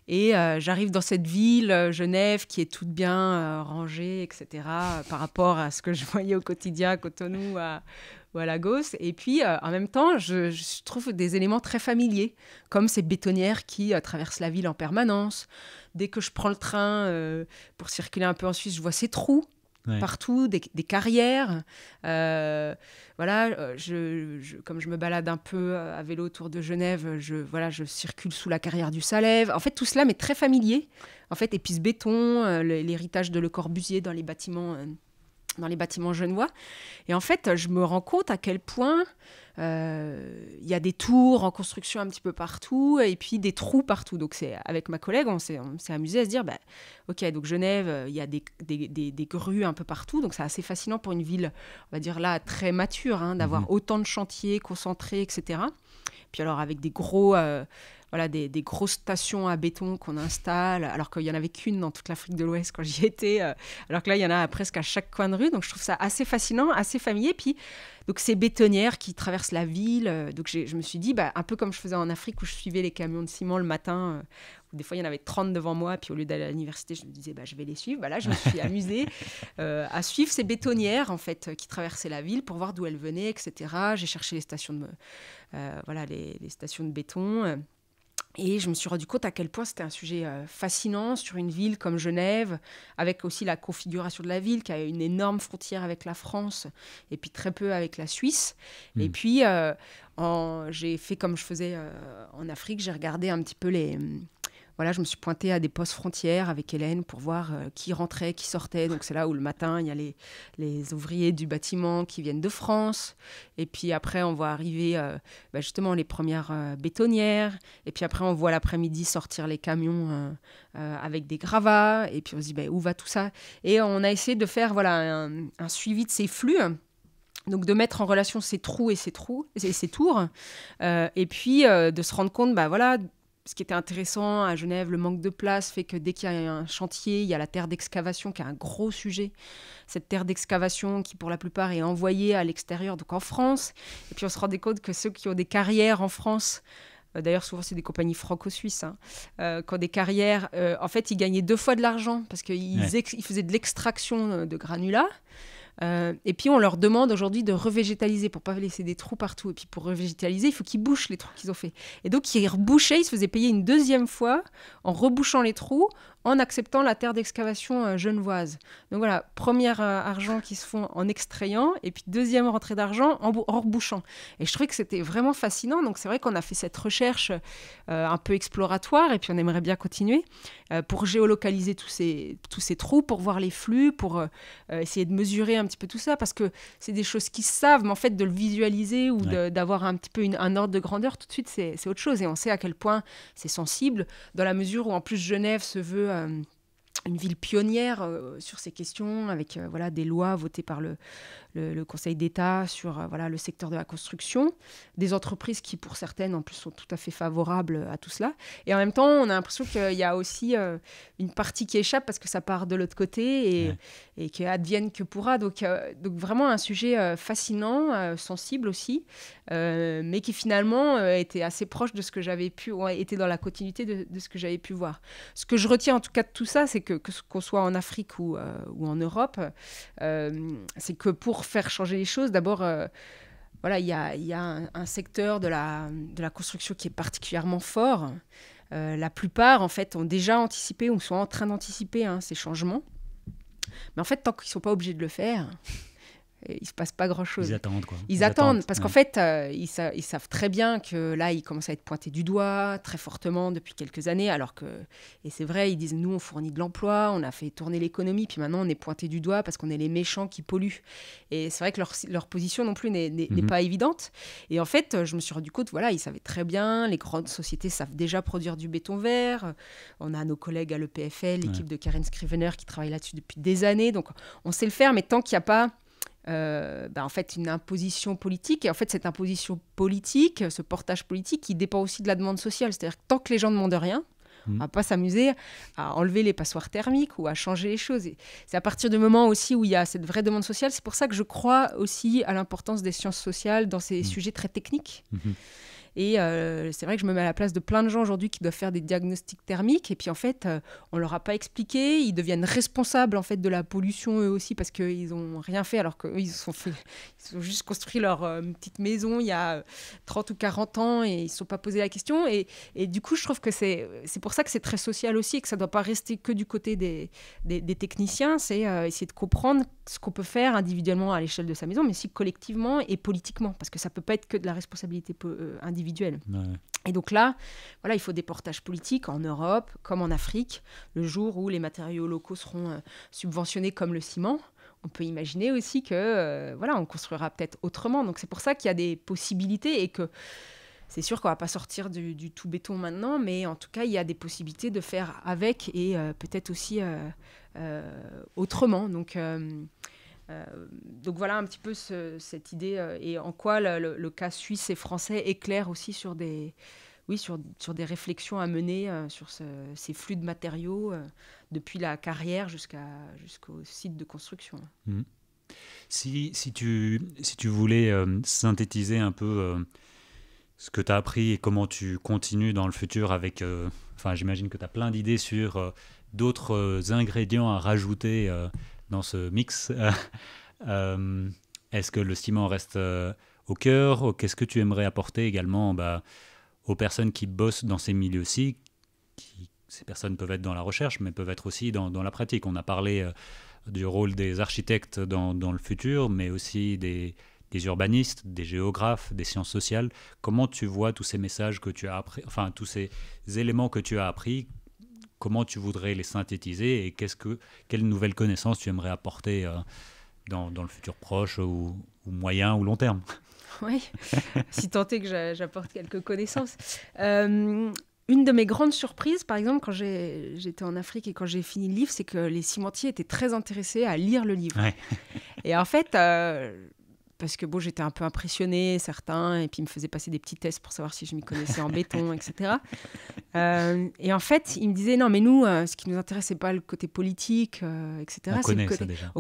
et euh, j'arrive dans cette ville, euh, Genève, qui est toute bien euh, rangée, etc., par rapport à ce que je voyais au quotidien à Cotonou à, ou à Lagos. Et puis, en même temps, je, trouve des éléments très familiers, comme ces bétonnières qui traversent la ville en permanence. Dès que je prends le train pour circuler un peu en Suisse, je vois ces trous partout, des, carrières. Euh, voilà, euh, comme je me balade un peu euh, à vélo autour de Genève, je, voilà, je circule sous la carrière du Salève. En fait, tout cela m'est très familier. En fait, épice béton, l'héritage de Le Corbusier dans les bâtiments, dans les bâtiments genevois. Et en fait, je me rends compte à quel point il euh, y a des tours en construction un petit peu partout et puis des trous partout. Donc c'est avec ma collègue, on s'est, amusé à se dire, bah, ok, donc Genève, il euh, y a des, des, des, grues un peu partout, donc c'est assez fascinant pour une ville, on va dire là, très mature, hein, d'avoir mmh autant de chantiers concentrés, etc. Puis alors avec des gros, euh, voilà, des, grosses stations à béton qu'on installe, alors qu'il n'y en avait qu'une dans toute l'Afrique de l'Ouest quand j'y étais, euh, alors que là, il y en a presque à chaque coin de rue. Donc, je trouve ça assez fascinant, assez familier. Puis, donc, ces bétonnières qui traversent la ville. Euh, donc, je me suis dit, bah, un peu comme je faisais en Afrique où je suivais les camions de ciment le matin, euh, des fois, il y en avait 30 devant moi. Puis, au lieu d'aller à l'université, je me disais, bah, je vais les suivre. Bah, là, je me suis amusée à suivre ces bétonnières, en fait, qui traversaient la ville pour voir d'où elles venaient, etc. J'ai cherché les stations de, voilà, les, les stations de béton. Et je me suis rendu compte à quel point c'était un sujet euh, fascinant sur une ville comme Genève, avec aussi la configuration de la ville qui a une énorme frontière avec la France et puis très peu avec la Suisse. Et hmm. puis, euh, j'ai fait comme je faisais euh, en Afrique, j'ai regardé un petit peu les, voilà, je me suis pointée à des postes frontières avec Hélène pour voir euh, qui rentrait, qui sortait. Donc c'est là où le matin, il y a les, ouvriers du bâtiment qui viennent de France. Et puis après, on voit arriver euh, bah, justement les premières euh, bétonnières. Et puis après, on voit l'après-midi sortir les camions avec des gravats. Et puis on se dit, bah, où va tout ça Et on a essayé de faire voilà, un, suivi de ces flux. Donc de mettre en relation ces trous et ces trous et ces tours, et puis de se rendre compte, bah voilà, ce qui était intéressant à Genève, le manque de place fait que dès qu'il y a un chantier, il y a la terre d'excavation qui est un gros sujet. Cette terre d'excavation qui, pour la plupart, est envoyée à l'extérieur, donc en France. Et puis on se rendait compte que ceux qui ont des carrières en France, euh, d'ailleurs souvent c'est des compagnies franco-suisses, quand hein, euh, qui ont des carrières, euh, en fait ils gagnaient deux fois de l'argent parce qu'ils faisaient de l'extraction de granulats. Euh, et puis on leur demande aujourd'hui de revégétaliser pour pas laisser des trous partout. Et puis pour revégétaliser, il faut qu'ils bouchent les trous qu'ils ont fait Et donc ils rebouchaient, ils se faisaient payer une deuxième fois en rebouchant les trous, en acceptant la terre d'excavation euh, genevoise. Donc voilà, première euh, argent qui se font en extrayant, et puis deuxième rentrée d'argent en rebouchant. Et je trouvais que c'était vraiment fascinant. Donc c'est vrai qu'on a fait cette recherche euh, un peu exploratoire, et puis on aimerait bien continuer pour géolocaliser tous ces, tous ces trous, pour voir les flux, pour essayer de mesurer un petit peu tout ça, parce que c'est des choses qui se savent, mais en fait de le visualiser ou d'avoir un petit peu une, un ordre de grandeur, tout de suite c'est autre chose. Et on sait à quel point c'est sensible, dans la mesure où en plus Genève se veut euh, une ville pionnière euh, sur ces questions, avec euh, voilà des lois votées par le, le, Conseil d'État sur euh, voilà, le secteur de la construction, des entreprises qui, pour certaines, en plus, sont tout à fait favorables à tout cela. Et en même temps, on a l'impression qu'il y a aussi euh, une partie qui échappe parce que ça part de l'autre côté et, qu'advienne et que advienne que pourra. Donc, euh, donc vraiment un sujet fascinant, sensible aussi, mais qui finalement était assez proche de ce que j'avais pu, ou était dans la continuité de, ce que j'avais pu voir. Ce que je retiens en tout cas de tout ça, c'est que, qu'on soit en Afrique ou, ou en Europe, c'est que pour faire changer les choses, d'abord, euh, voilà, il y a, un, secteur de la, construction qui est particulièrement fort. Euh, la plupart, en fait, ont déjà anticipé ou sont en train d'anticiper hein, ces changements. Mais en fait, tant qu'ils ne sont pas obligés de le faire, il se passe pas grand-chose. Ils attendent, quoi. Ils, attendent, parce qu'en fait, euh, ils, savent très bien que là, ils commencent à être pointés du doigt très fortement depuis quelques années, alors que, et c'est vrai, ils disent, nous, on fournit de l'emploi, on a fait tourner l'économie, puis maintenant, on est pointé du doigt parce qu'on est les méchants qui polluent. Et c'est vrai que leur, position non plus n'est mhm. pas évidente. Et en fait, je me suis rendu compte, voilà, ils savaient très bien, les grandes sociétés savent déjà produire du béton vert. On a nos collègues à l'EPFL, l'équipe de Karen Scrivener qui travaille là-dessus depuis des années, donc on sait le faire, mais tant qu'il n'y a pas euh, bah, en fait une imposition politique. Et en fait, cette imposition politique, ce portage politique, qui dépend aussi de la demande sociale. C'est-à-dire que tant que les gens ne demandent rien, mmh. on va pas s'amuser à enlever les passoires thermiques ou à changer les choses. C'est à partir du moment aussi où il y a cette vraie demande sociale. C'est pour ça que je crois aussi à l'importance des sciences sociales dans ces mmh. sujets très techniques. Mmh. Et euh, c'est vrai que je me mets à la place de plein de gens aujourd'hui qui doivent faire des diagnostics thermiques. Et puis en fait, on euh, on leur a pas expliqué. Ils deviennent responsables en fait de la pollution eux aussi parce qu'ils ont rien fait alors qu'ils sont ils ont juste construit leur euh, petite maison il y a 30 ou 40 ans et ils se sont pas posé la question. Et, du coup, je trouve que c'est c'est pour ça que c'est très social aussi et que ça doit pas rester que du côté des, des, techniciens. C'est essayer de comprendre ce qu'on peut faire individuellement à l'échelle de sa maison, mais aussi collectivement et politiquement parce que ça peut pas être que de la responsabilité individuelle et donc là, voilà, il faut des portages politiques en Europe comme en Afrique. Le jour où les matériaux locaux seront euh, subventionnés comme le ciment, on peut imaginer aussi que euh, voilà, on construira peut-être autrement. Donc c'est pour ça qu'il y a des possibilités et que c'est sûr qu'on va pas sortir du, tout béton maintenant, mais en tout cas il y a des possibilités de faire avec et euh, peut-être aussi autrement. Donc euh, donc voilà un petit peu cette idée euh, et en quoi le, cas suisse et français éclaire aussi sur des, oui, sur, des réflexions à mener euh, sur ces flux de matériaux depuis la carrière jusqu'à, jusqu'au site de construction. Mmh. Si, si, tu, voulais synthétiser un peu ce que tu as appris et comment tu continues dans le futur avec... Enfin, j'imagine que tu as plein d'idées sur d'autres ingrédients à rajouter dans ce mix. Euh, est-ce que le ciment reste euh, au cœur Qu'est-ce que tu aimerais apporter également bah, aux personnes qui bossent dans ces milieux-ci Ces personnes peuvent être dans la recherche, mais peuvent être aussi dans, la pratique. On a parlé euh, du rôle des architectes dans, le futur, mais aussi des, des, urbanistes, des géographes, des sciences sociales. Comment tu vois tous ces messages que tu as appris, enfin tous ces éléments que tu as appris comment tu voudrais les synthétiser et qu'est-ce que, quelles nouvelles connaissances tu aimerais apporter euh, dans, le futur proche ou, moyen ou long terme Oui, si tant est que j'apporte quelques connaissances. Euh, une de mes grandes surprises, par exemple, quand j'étais en Afrique et quand j'ai fini le livre, c'est que les cimentiers étaient très intéressés à lire le livre. Et en fait, euh, parce que bon, j'étais un peu impressionnée, certains, et puis ils me faisaient passer des petits tests pour savoir si je m'y connaissais en béton, etc. Euh, et en fait, ils me disaient non, mais nous, euh, ce qui nous intéresse, c'est pas le côté politique, euh, etc. On connaît ça déjà.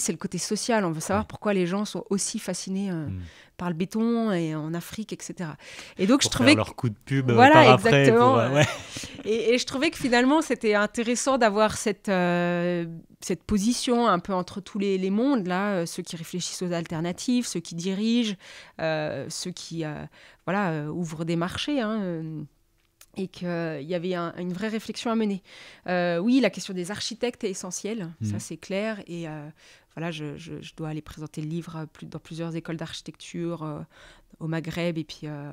c'est le côté social. On veut savoir pourquoi les gens sont aussi fascinés hmm par le béton et en Afrique, etc. Et donc je trouvais faire leur coup de pub euh, par Après euh, et, je trouvais que finalement c'était intéressant d'avoir cette euh, cette position un peu entre tous les, mondes là, ceux qui réfléchissent aux alternatives, ceux qui dirigent, ceux qui voilà ouvrent des marchés. Hein, et qu'il y avait une vraie réflexion à mener. oui, la question des architectes est essentielle, ça mmh. c'est clair, et voilà, je, dois aller présenter le livre euh, dans plusieurs écoles d'architecture euh, au Maghreb et puis euh,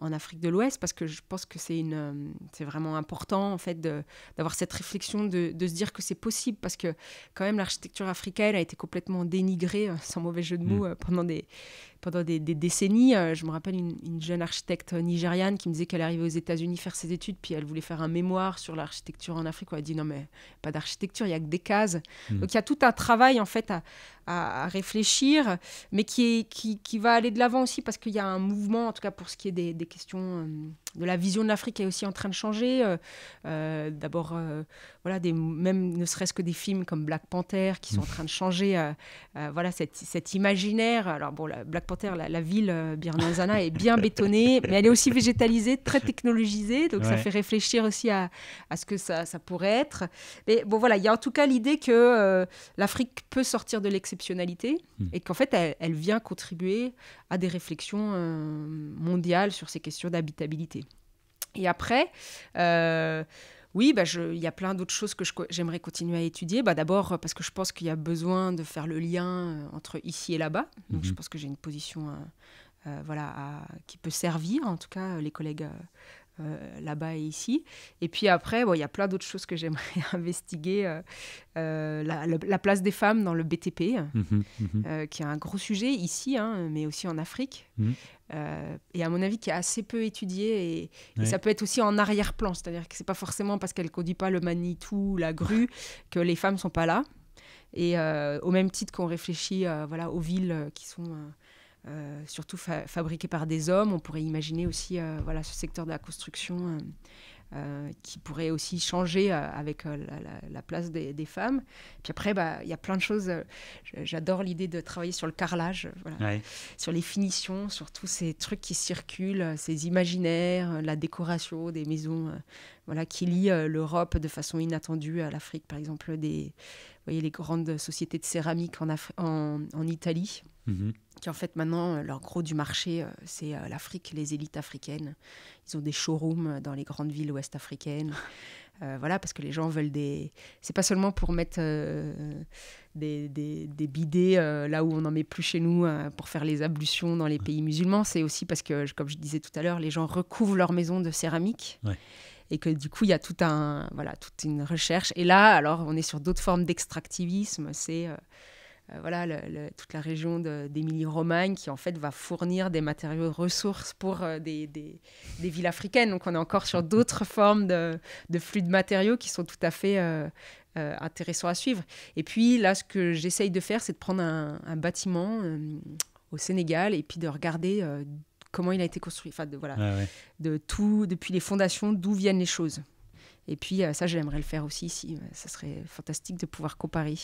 en Afrique de l'Ouest parce que je pense que c'est une, c'est vraiment important en fait d'avoir cette réflexion de, se dire que c'est possible parce que quand même l'architecture africaine a été complètement dénigrée, hein, sans mauvais jeu de mots, mm. pendant des, pendant des, décennies. Euh, je me rappelle une, jeune architecte nigériane qui me disait qu'elle arrivait aux États-Unis faire ses études, puis elle voulait faire un mémoire sur l'architecture en Afrique. On a dit non, mais pas d'architecture, il n'y a que des cases. Hmm. Donc il y a tout un travail en fait à, réfléchir, mais qui, est, qui, qui, va aller de l'avant aussi parce qu'il y a un mouvement, en tout cas pour ce qui est des, questions. Euh, de la vision de l'Afrique est aussi en train de changer. Euh, euh, d'abord, euh, voilà, des, même ne serait-ce que des films comme Black Panther qui sont en mmh. train de changer voilà, cet, cet, imaginaire. Alors, bon, Black Panther, la, ville Birnanzana est bien bétonnée, mais elle est aussi végétalisée, très technologisée. Donc, ça fait réfléchir aussi à, à ce que ça, ça, pourrait être. Mais bon, voilà, il y a en tout cas l'idée que l'Afrique peut sortir de l'exceptionnalité mmh. et qu'en fait, elle, elle, vient contribuer à des réflexions mondiales sur ces questions d'habitabilité. Et après, euh, oui, bah, il y a plein d'autres choses que j'aimerais continuer à étudier. Bah, d'abord, parce que je pense qu'il y a besoin de faire le lien euh, entre ici et là-bas. Donc, je mhm. pense que j'ai une position euh, voilà, qui peut servir, en tout cas, les collègues euh, là-bas et ici. Et puis après, il y a plein d'autres choses que j'aimerais investiguer. Euh, euh, la, place des femmes dans le BTP, mhm, mhm. qui est un gros sujet ici, hein, mais aussi en Afrique. Mhm. et à mon avis, qui est assez peu étudié. Et, ça peut être aussi en arrière-plan. C'est-à-dire que c'est pas forcément parce qu'elle ne conduit pas le Manitou, la grue, que les femmes sont pas là. Et au même titre qu'on réfléchit voilà, aux villes qui sont euh, surtout fabriqués par des hommes. On pourrait imaginer aussi euh, voilà, ce secteur de la construction euh, qui pourrait aussi changer avec la, place des, femmes. Puis après, bah, il y a plein de choses. J'adore l'idée de travailler sur le carrelage, sur les finitions, sur tous ces trucs qui circulent, ces imaginaires, la décoration des maisons voilà, qui lient l'Europe de façon inattendue à l'Afrique, par exemple, des voyez les grandes sociétés de céramique en, Italie, mhm. qui en fait maintenant, euh, leur gros du marché, euh, c'est euh, l'Afrique, les élites africaines. Ils ont des showrooms dans les grandes villes ouest africaines. voilà, parce que les gens veulent des. C'est pas seulement pour mettre des, bidets là où on n'en met plus chez nous pour faire les ablutions dans les pays musulmans. C'est aussi parce que, comme je disais tout à l'heure, les gens recouvrent leur maison de céramique. Ouais et que du coup, il y a tout un, voilà, toute une recherche. Et là, alors, on est sur d'autres formes d'extractivisme. C'est euh, euh, voilà, toute la région d'Émilie-Romagne qui en fait va fournir des matériaux ressources pour euh, des, des, villes africaines. Donc on est encore sur d'autres formes de, flux de matériaux qui sont tout à fait intéressants à suivre. Et puis là, ce que j'essaye de faire, c'est de prendre un, un bâtiment au Sénégal et puis de regarder comment il a été construit, enfin de, voilà, de tout, depuis les fondations, d'où viennent les choses. Et puis euh, ça, j'aimerais le faire aussi ici. Euh, ça serait fantastique de pouvoir comparer.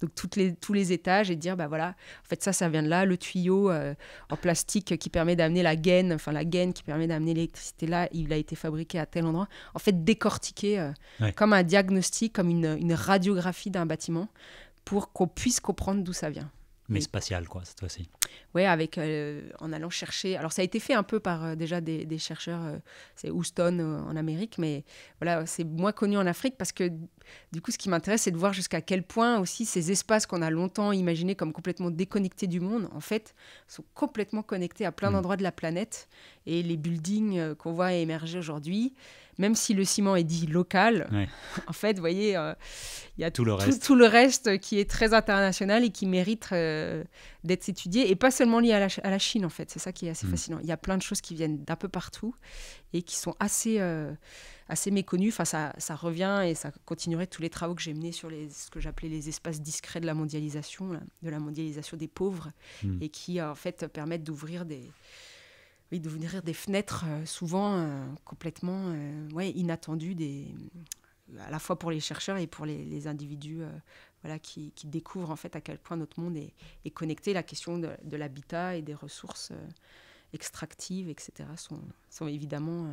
Donc toutes les, tous les étages et dire, bah voilà, en fait ça, ça vient de là. Le tuyau euh, en plastique qui permet d'amener la gaine, enfin la gaine qui permet d'amener l'électricité là, il a été fabriqué à tel endroit. En fait, décortiquer comme un diagnostic, comme une radiographie d'un bâtiment pour qu'on puisse comprendre d'où ça vient mais spatial, quoi, cette fois-ci. Oui, avec, euh, en allant chercher. Alors, ça a été fait un peu par euh, déjà des, chercheurs, euh, c'est Houston en Amérique, mais voilà, c'est moins connu en Afrique parce que, du coup, ce qui m'intéresse, c'est de voir jusqu'à quel point aussi ces espaces qu'on a longtemps imaginés comme complètement déconnectés du monde, en fait, sont complètement connectés à plein mm. d'endroits de la planète. Et les buildings qu'on voit émerger aujourd'hui, même si le ciment est dit local, en fait, vous voyez, euh, il y a tout, le reste. Tout, le reste. qui est très international et qui mérite euh, d'être étudié, et pas seulement lié à la, Chine, en fait. C'est ça qui est assez hmm. fascinant. Il y a plein de choses qui viennent d'un peu partout et qui sont assez, euh, assez méconnues. Enfin, ça, ça, revient et ça continuerait tous les travaux que j'ai menés sur ce que j'appelais les espaces discrets de la mondialisation, de la mondialisation des pauvres, hmm. et qui, en fait, permettent d'ouvrir des de d'ouvrir des fenêtres euh, souvent euh, complètement euh, ouais, inattendues des, à la fois pour les chercheurs et pour les, individus voilà, qui, découvrent en fait à quel point notre monde est, connecté. La question de, l'habitat et des ressources extractives, etc., sont, sont évidemment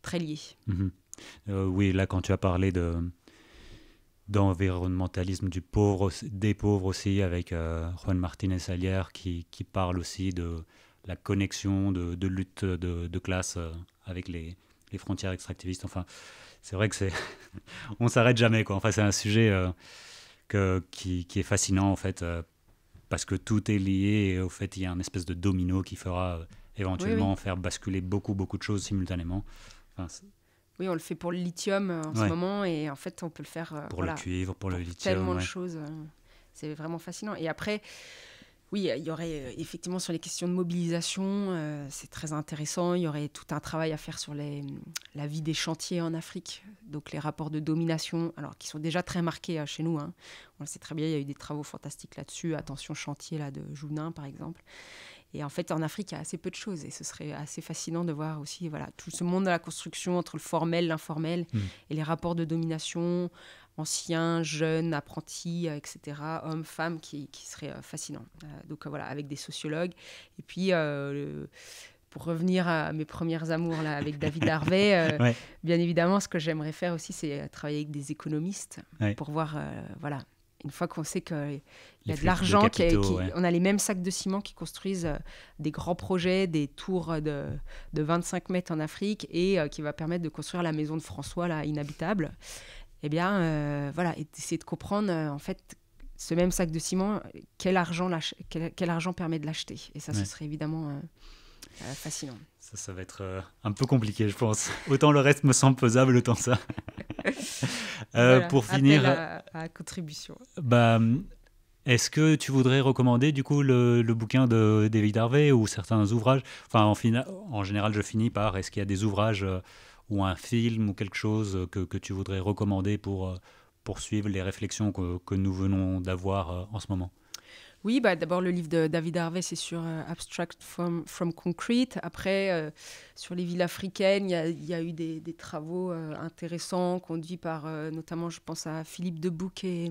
très liées. Mhm. oui, là, quand tu as parlé de d'environnementalisme du pauvre, des pauvres aussi, avec Juan Martinez alière qui, qui, parle aussi de la connexion de, lutte de, classe euh, avec les, les frontières extractivistes. Enfin, c'est vrai que c'est, on s'arrête jamais quoi. Enfin, c'est un sujet euh, que, qui, qui, est fascinant en fait euh, parce que tout est lié et au fait il y a un espèce de domino qui fera éventuellement faire basculer beaucoup beaucoup de choses simultanément. oui, on le fait pour le lithium en ce moment et en fait on peut le faire pour le cuivre, pour, le lithium, tellement de choses. C'est vraiment fascinant. Et après oui, il y aurait euh, effectivement sur les questions de mobilisation, euh, c'est très intéressant. Il y aurait tout un travail à faire sur les, mm, la vie des chantiers en Afrique, donc les rapports de domination, alors qui sont déjà très marqués hein, chez nous. Hein. On le sait très bien, il y a eu des travaux fantastiques là-dessus. Attention chantier là de Jounin par exemple. Et en fait, en Afrique, il y a assez peu de choses. Et ce serait assez fascinant de voir aussi voilà, tout ce monde de la construction entre le formel, l'informel, mmh. et les rapports de domination, anciens, jeunes, apprentis, euh, etc., hommes, femmes, qui, qui serait euh, fascinant. Euh, donc voilà, avec des sociologues. Et puis, pour revenir à mes premières amours là, avec David Harvey, bien évidemment, ce que j'aimerais faire aussi, c'est travailler avec des économistes pour voir, voilà, une fois qu'on sait qu'il y a de l'argent, qu'on on a les mêmes sacs de ciment qui construisent des grands projets, des tours de, 25 mètres en Afrique et qui va permettre de construire la maison de François, là, inhabitable eh bien, euh, voilà, essayer de comprendre, euh, en fait, ce même sac de ciment, quel argent, permet de l'acheter. Et ça, ce serait évidemment euh, fascinant. Ça, ça va être un peu compliqué, je pense. Autant le reste me semble pesable, autant ça. pour finir... À, contribution. Bah, est-ce que tu voudrais recommander du coup le, bouquin de David Harvey ou certains ouvrages Enfin, en général, je finis par est-ce qu'il y a des ouvrages ou un film ou quelque chose que, que tu voudrais recommander pour euh, poursuivre les réflexions que, que nous venons d'avoir euh, en ce moment oui, bah, d'abord le livre de David Harvey, c'est sur euh, Abstract from, from, Concrete. Après, sur les villes africaines, il y, y, a eu des, travaux intéressants conduits par notamment, je pense à Philippe Debouc et,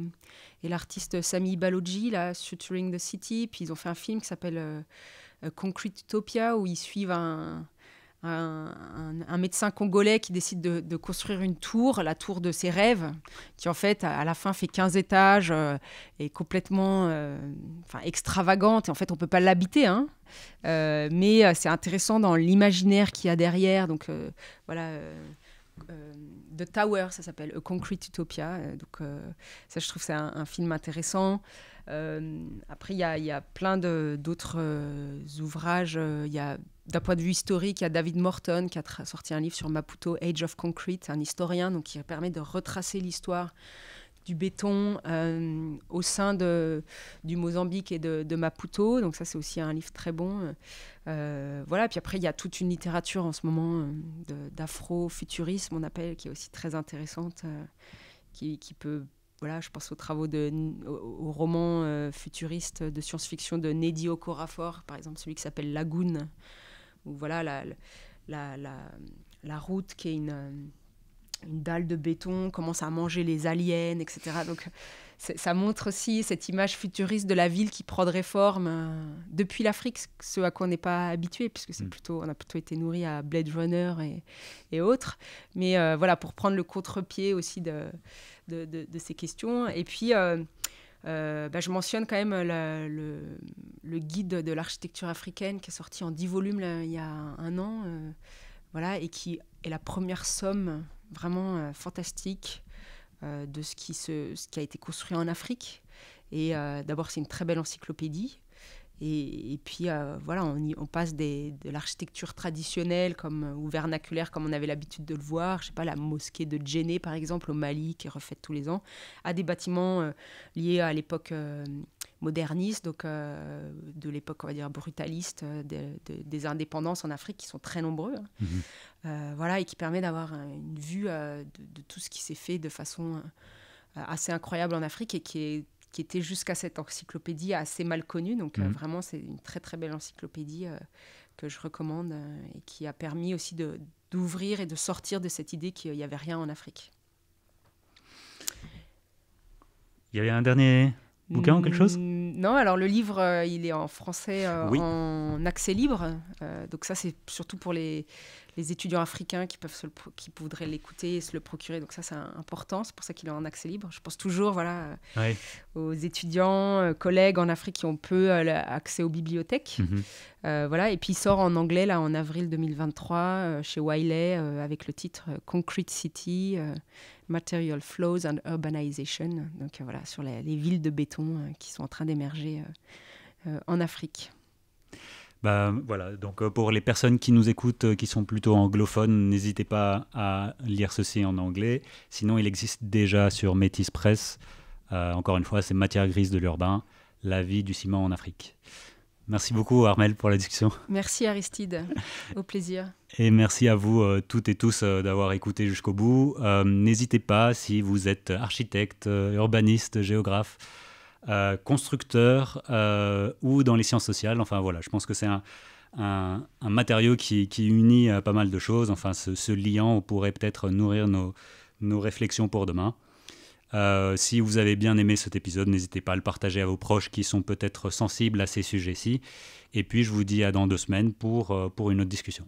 et l'artiste Sami Balogi, là, Suturing the City. Puis ils ont fait un film qui s'appelle Concrete Utopia, où ils suivent un, un, médecin congolais qui décide de, construire une tour, la tour de ses rêves, qui en fait à, la fin fait 15 étages, euh, et est complètement euh, extravagante, et en fait on ne peut pas l'habiter, hein. Euh, mais c'est intéressant dans l'imaginaire qu'il y a derrière, donc voilà. The Tower, ça s'appelle A Concrete Utopia. Donc, ça, je trouve, c'est un, film intéressant. après, il y, y, a plein d'autres ouvrages. Il y a d'un point de vue historique, il y a David Morton qui a sorti un livre sur Maputo, Age of Concrete, un historien, donc qui permet de retracer l'histoire du béton euh, au sein de, du Mozambique et de, Maputo. Donc ça, c'est aussi un livre très bon. Euh, voilà, puis après, il y a toute une littérature en ce moment euh, d'afro-futurisme, on appelle, qui est aussi très intéressante, qui, peut... Voilà, je pense aux travaux de, au, roman futuriste de science-fiction de Nnedi Okorafor, par exemple, celui qui s'appelle Lagoon, où voilà la, la, route qui est une, dalle de béton commence à manger les aliens, etc. Donc ça montre aussi cette image futuriste de la ville qui prendrait forme euh, depuis l'Afrique, ce à quoi on n'est pas habitué, puisque c'est mm. plutôt, on a plutôt été nourri à Blade Runner et, autres. Mais euh, voilà, pour prendre le contre-pied aussi de de, ces questions. Et puis. Euh, euh, bah, je mentionne quand même euh, le, guide de l'architecture africaine qui est sorti en 10 volumes il y a un an, euh, voilà, et qui est la première somme vraiment fantastique de ce qui, ce qui a été construit en Afrique. Et d'abord, c'est une très belle encyclopédie. Et, puis euh, voilà, on, on passe de l'architecture traditionnelle comme, euh, ou vernaculaire comme on avait l'habitude de le voir, je sais pas, la mosquée de Djenné par exemple au Mali qui est refaite tous les ans, à des bâtiments euh, liés à l'époque moderniste, donc de l'époque, on va dire, brutaliste des indépendances en Afrique, qui sont très nombreux, hein. mhm. voilà, et qui permet d'avoir une vue de, de, tout ce qui s'est fait de façon assez incroyable en Afrique et qui est qui était jusqu'à cette encyclopédie assez mal connue. Donc euh, mhm. vraiment, c'est une très très belle encyclopédie euh, que je recommande euh, et qui a permis aussi d'ouvrir et de sortir de cette idée qu'il n'y avait rien en Afrique. Il y avait un dernier bouquin ou quelque chose mm, non, alors le livre, euh, il est en français euh, en accès libre. Euh, donc ça, c'est surtout pour les, les, étudiants africains qui, peuvent qui voudraient l'écouter et se le procurer. Donc ça, c'est important. C'est pour ça qu'il est en accès libre. Je pense toujours voilà, aux étudiants, collègues en Afrique qui ont peu accès aux bibliothèques. Mhm. voilà. Et puis il sort en anglais là, en avril 2023 chez Wiley avec le titre Concrete City. Material Flows and Urbanization, donc euh, voilà, sur les, villes de béton euh, qui sont en train d'émerger euh, en Afrique. Bah, voilà, donc pour les personnes qui nous écoutent, qui sont plutôt anglophones, n'hésitez pas à lire ceci en anglais. Sinon, il existe déjà sur Métis Press. encore une fois, c'est Matière grise de l'urbain, la vie du ciment en Afrique. Merci beaucoup Armel pour la discussion. Merci Aristide, au plaisir. Et merci à vous euh, toutes et tous euh, d'avoir écouté jusqu'au bout. Euh, n'hésitez pas, si vous êtes architecte, urbaniste, géographe, constructeur ou dans les sciences sociales, enfin voilà, je pense que c'est un, un, matériau qui, qui unit pas mal de choses. Enfin, ce, ce liant pourrait peut-être nourrir nos, nos réflexions pour demain. Euh, si vous avez bien aimé cet épisode, n'hésitez pas à le partager à vos proches qui sont peut-être sensibles à ces sujets-ci. Et puis je vous dis à dans deux semaines pour, euh, pour une autre discussion.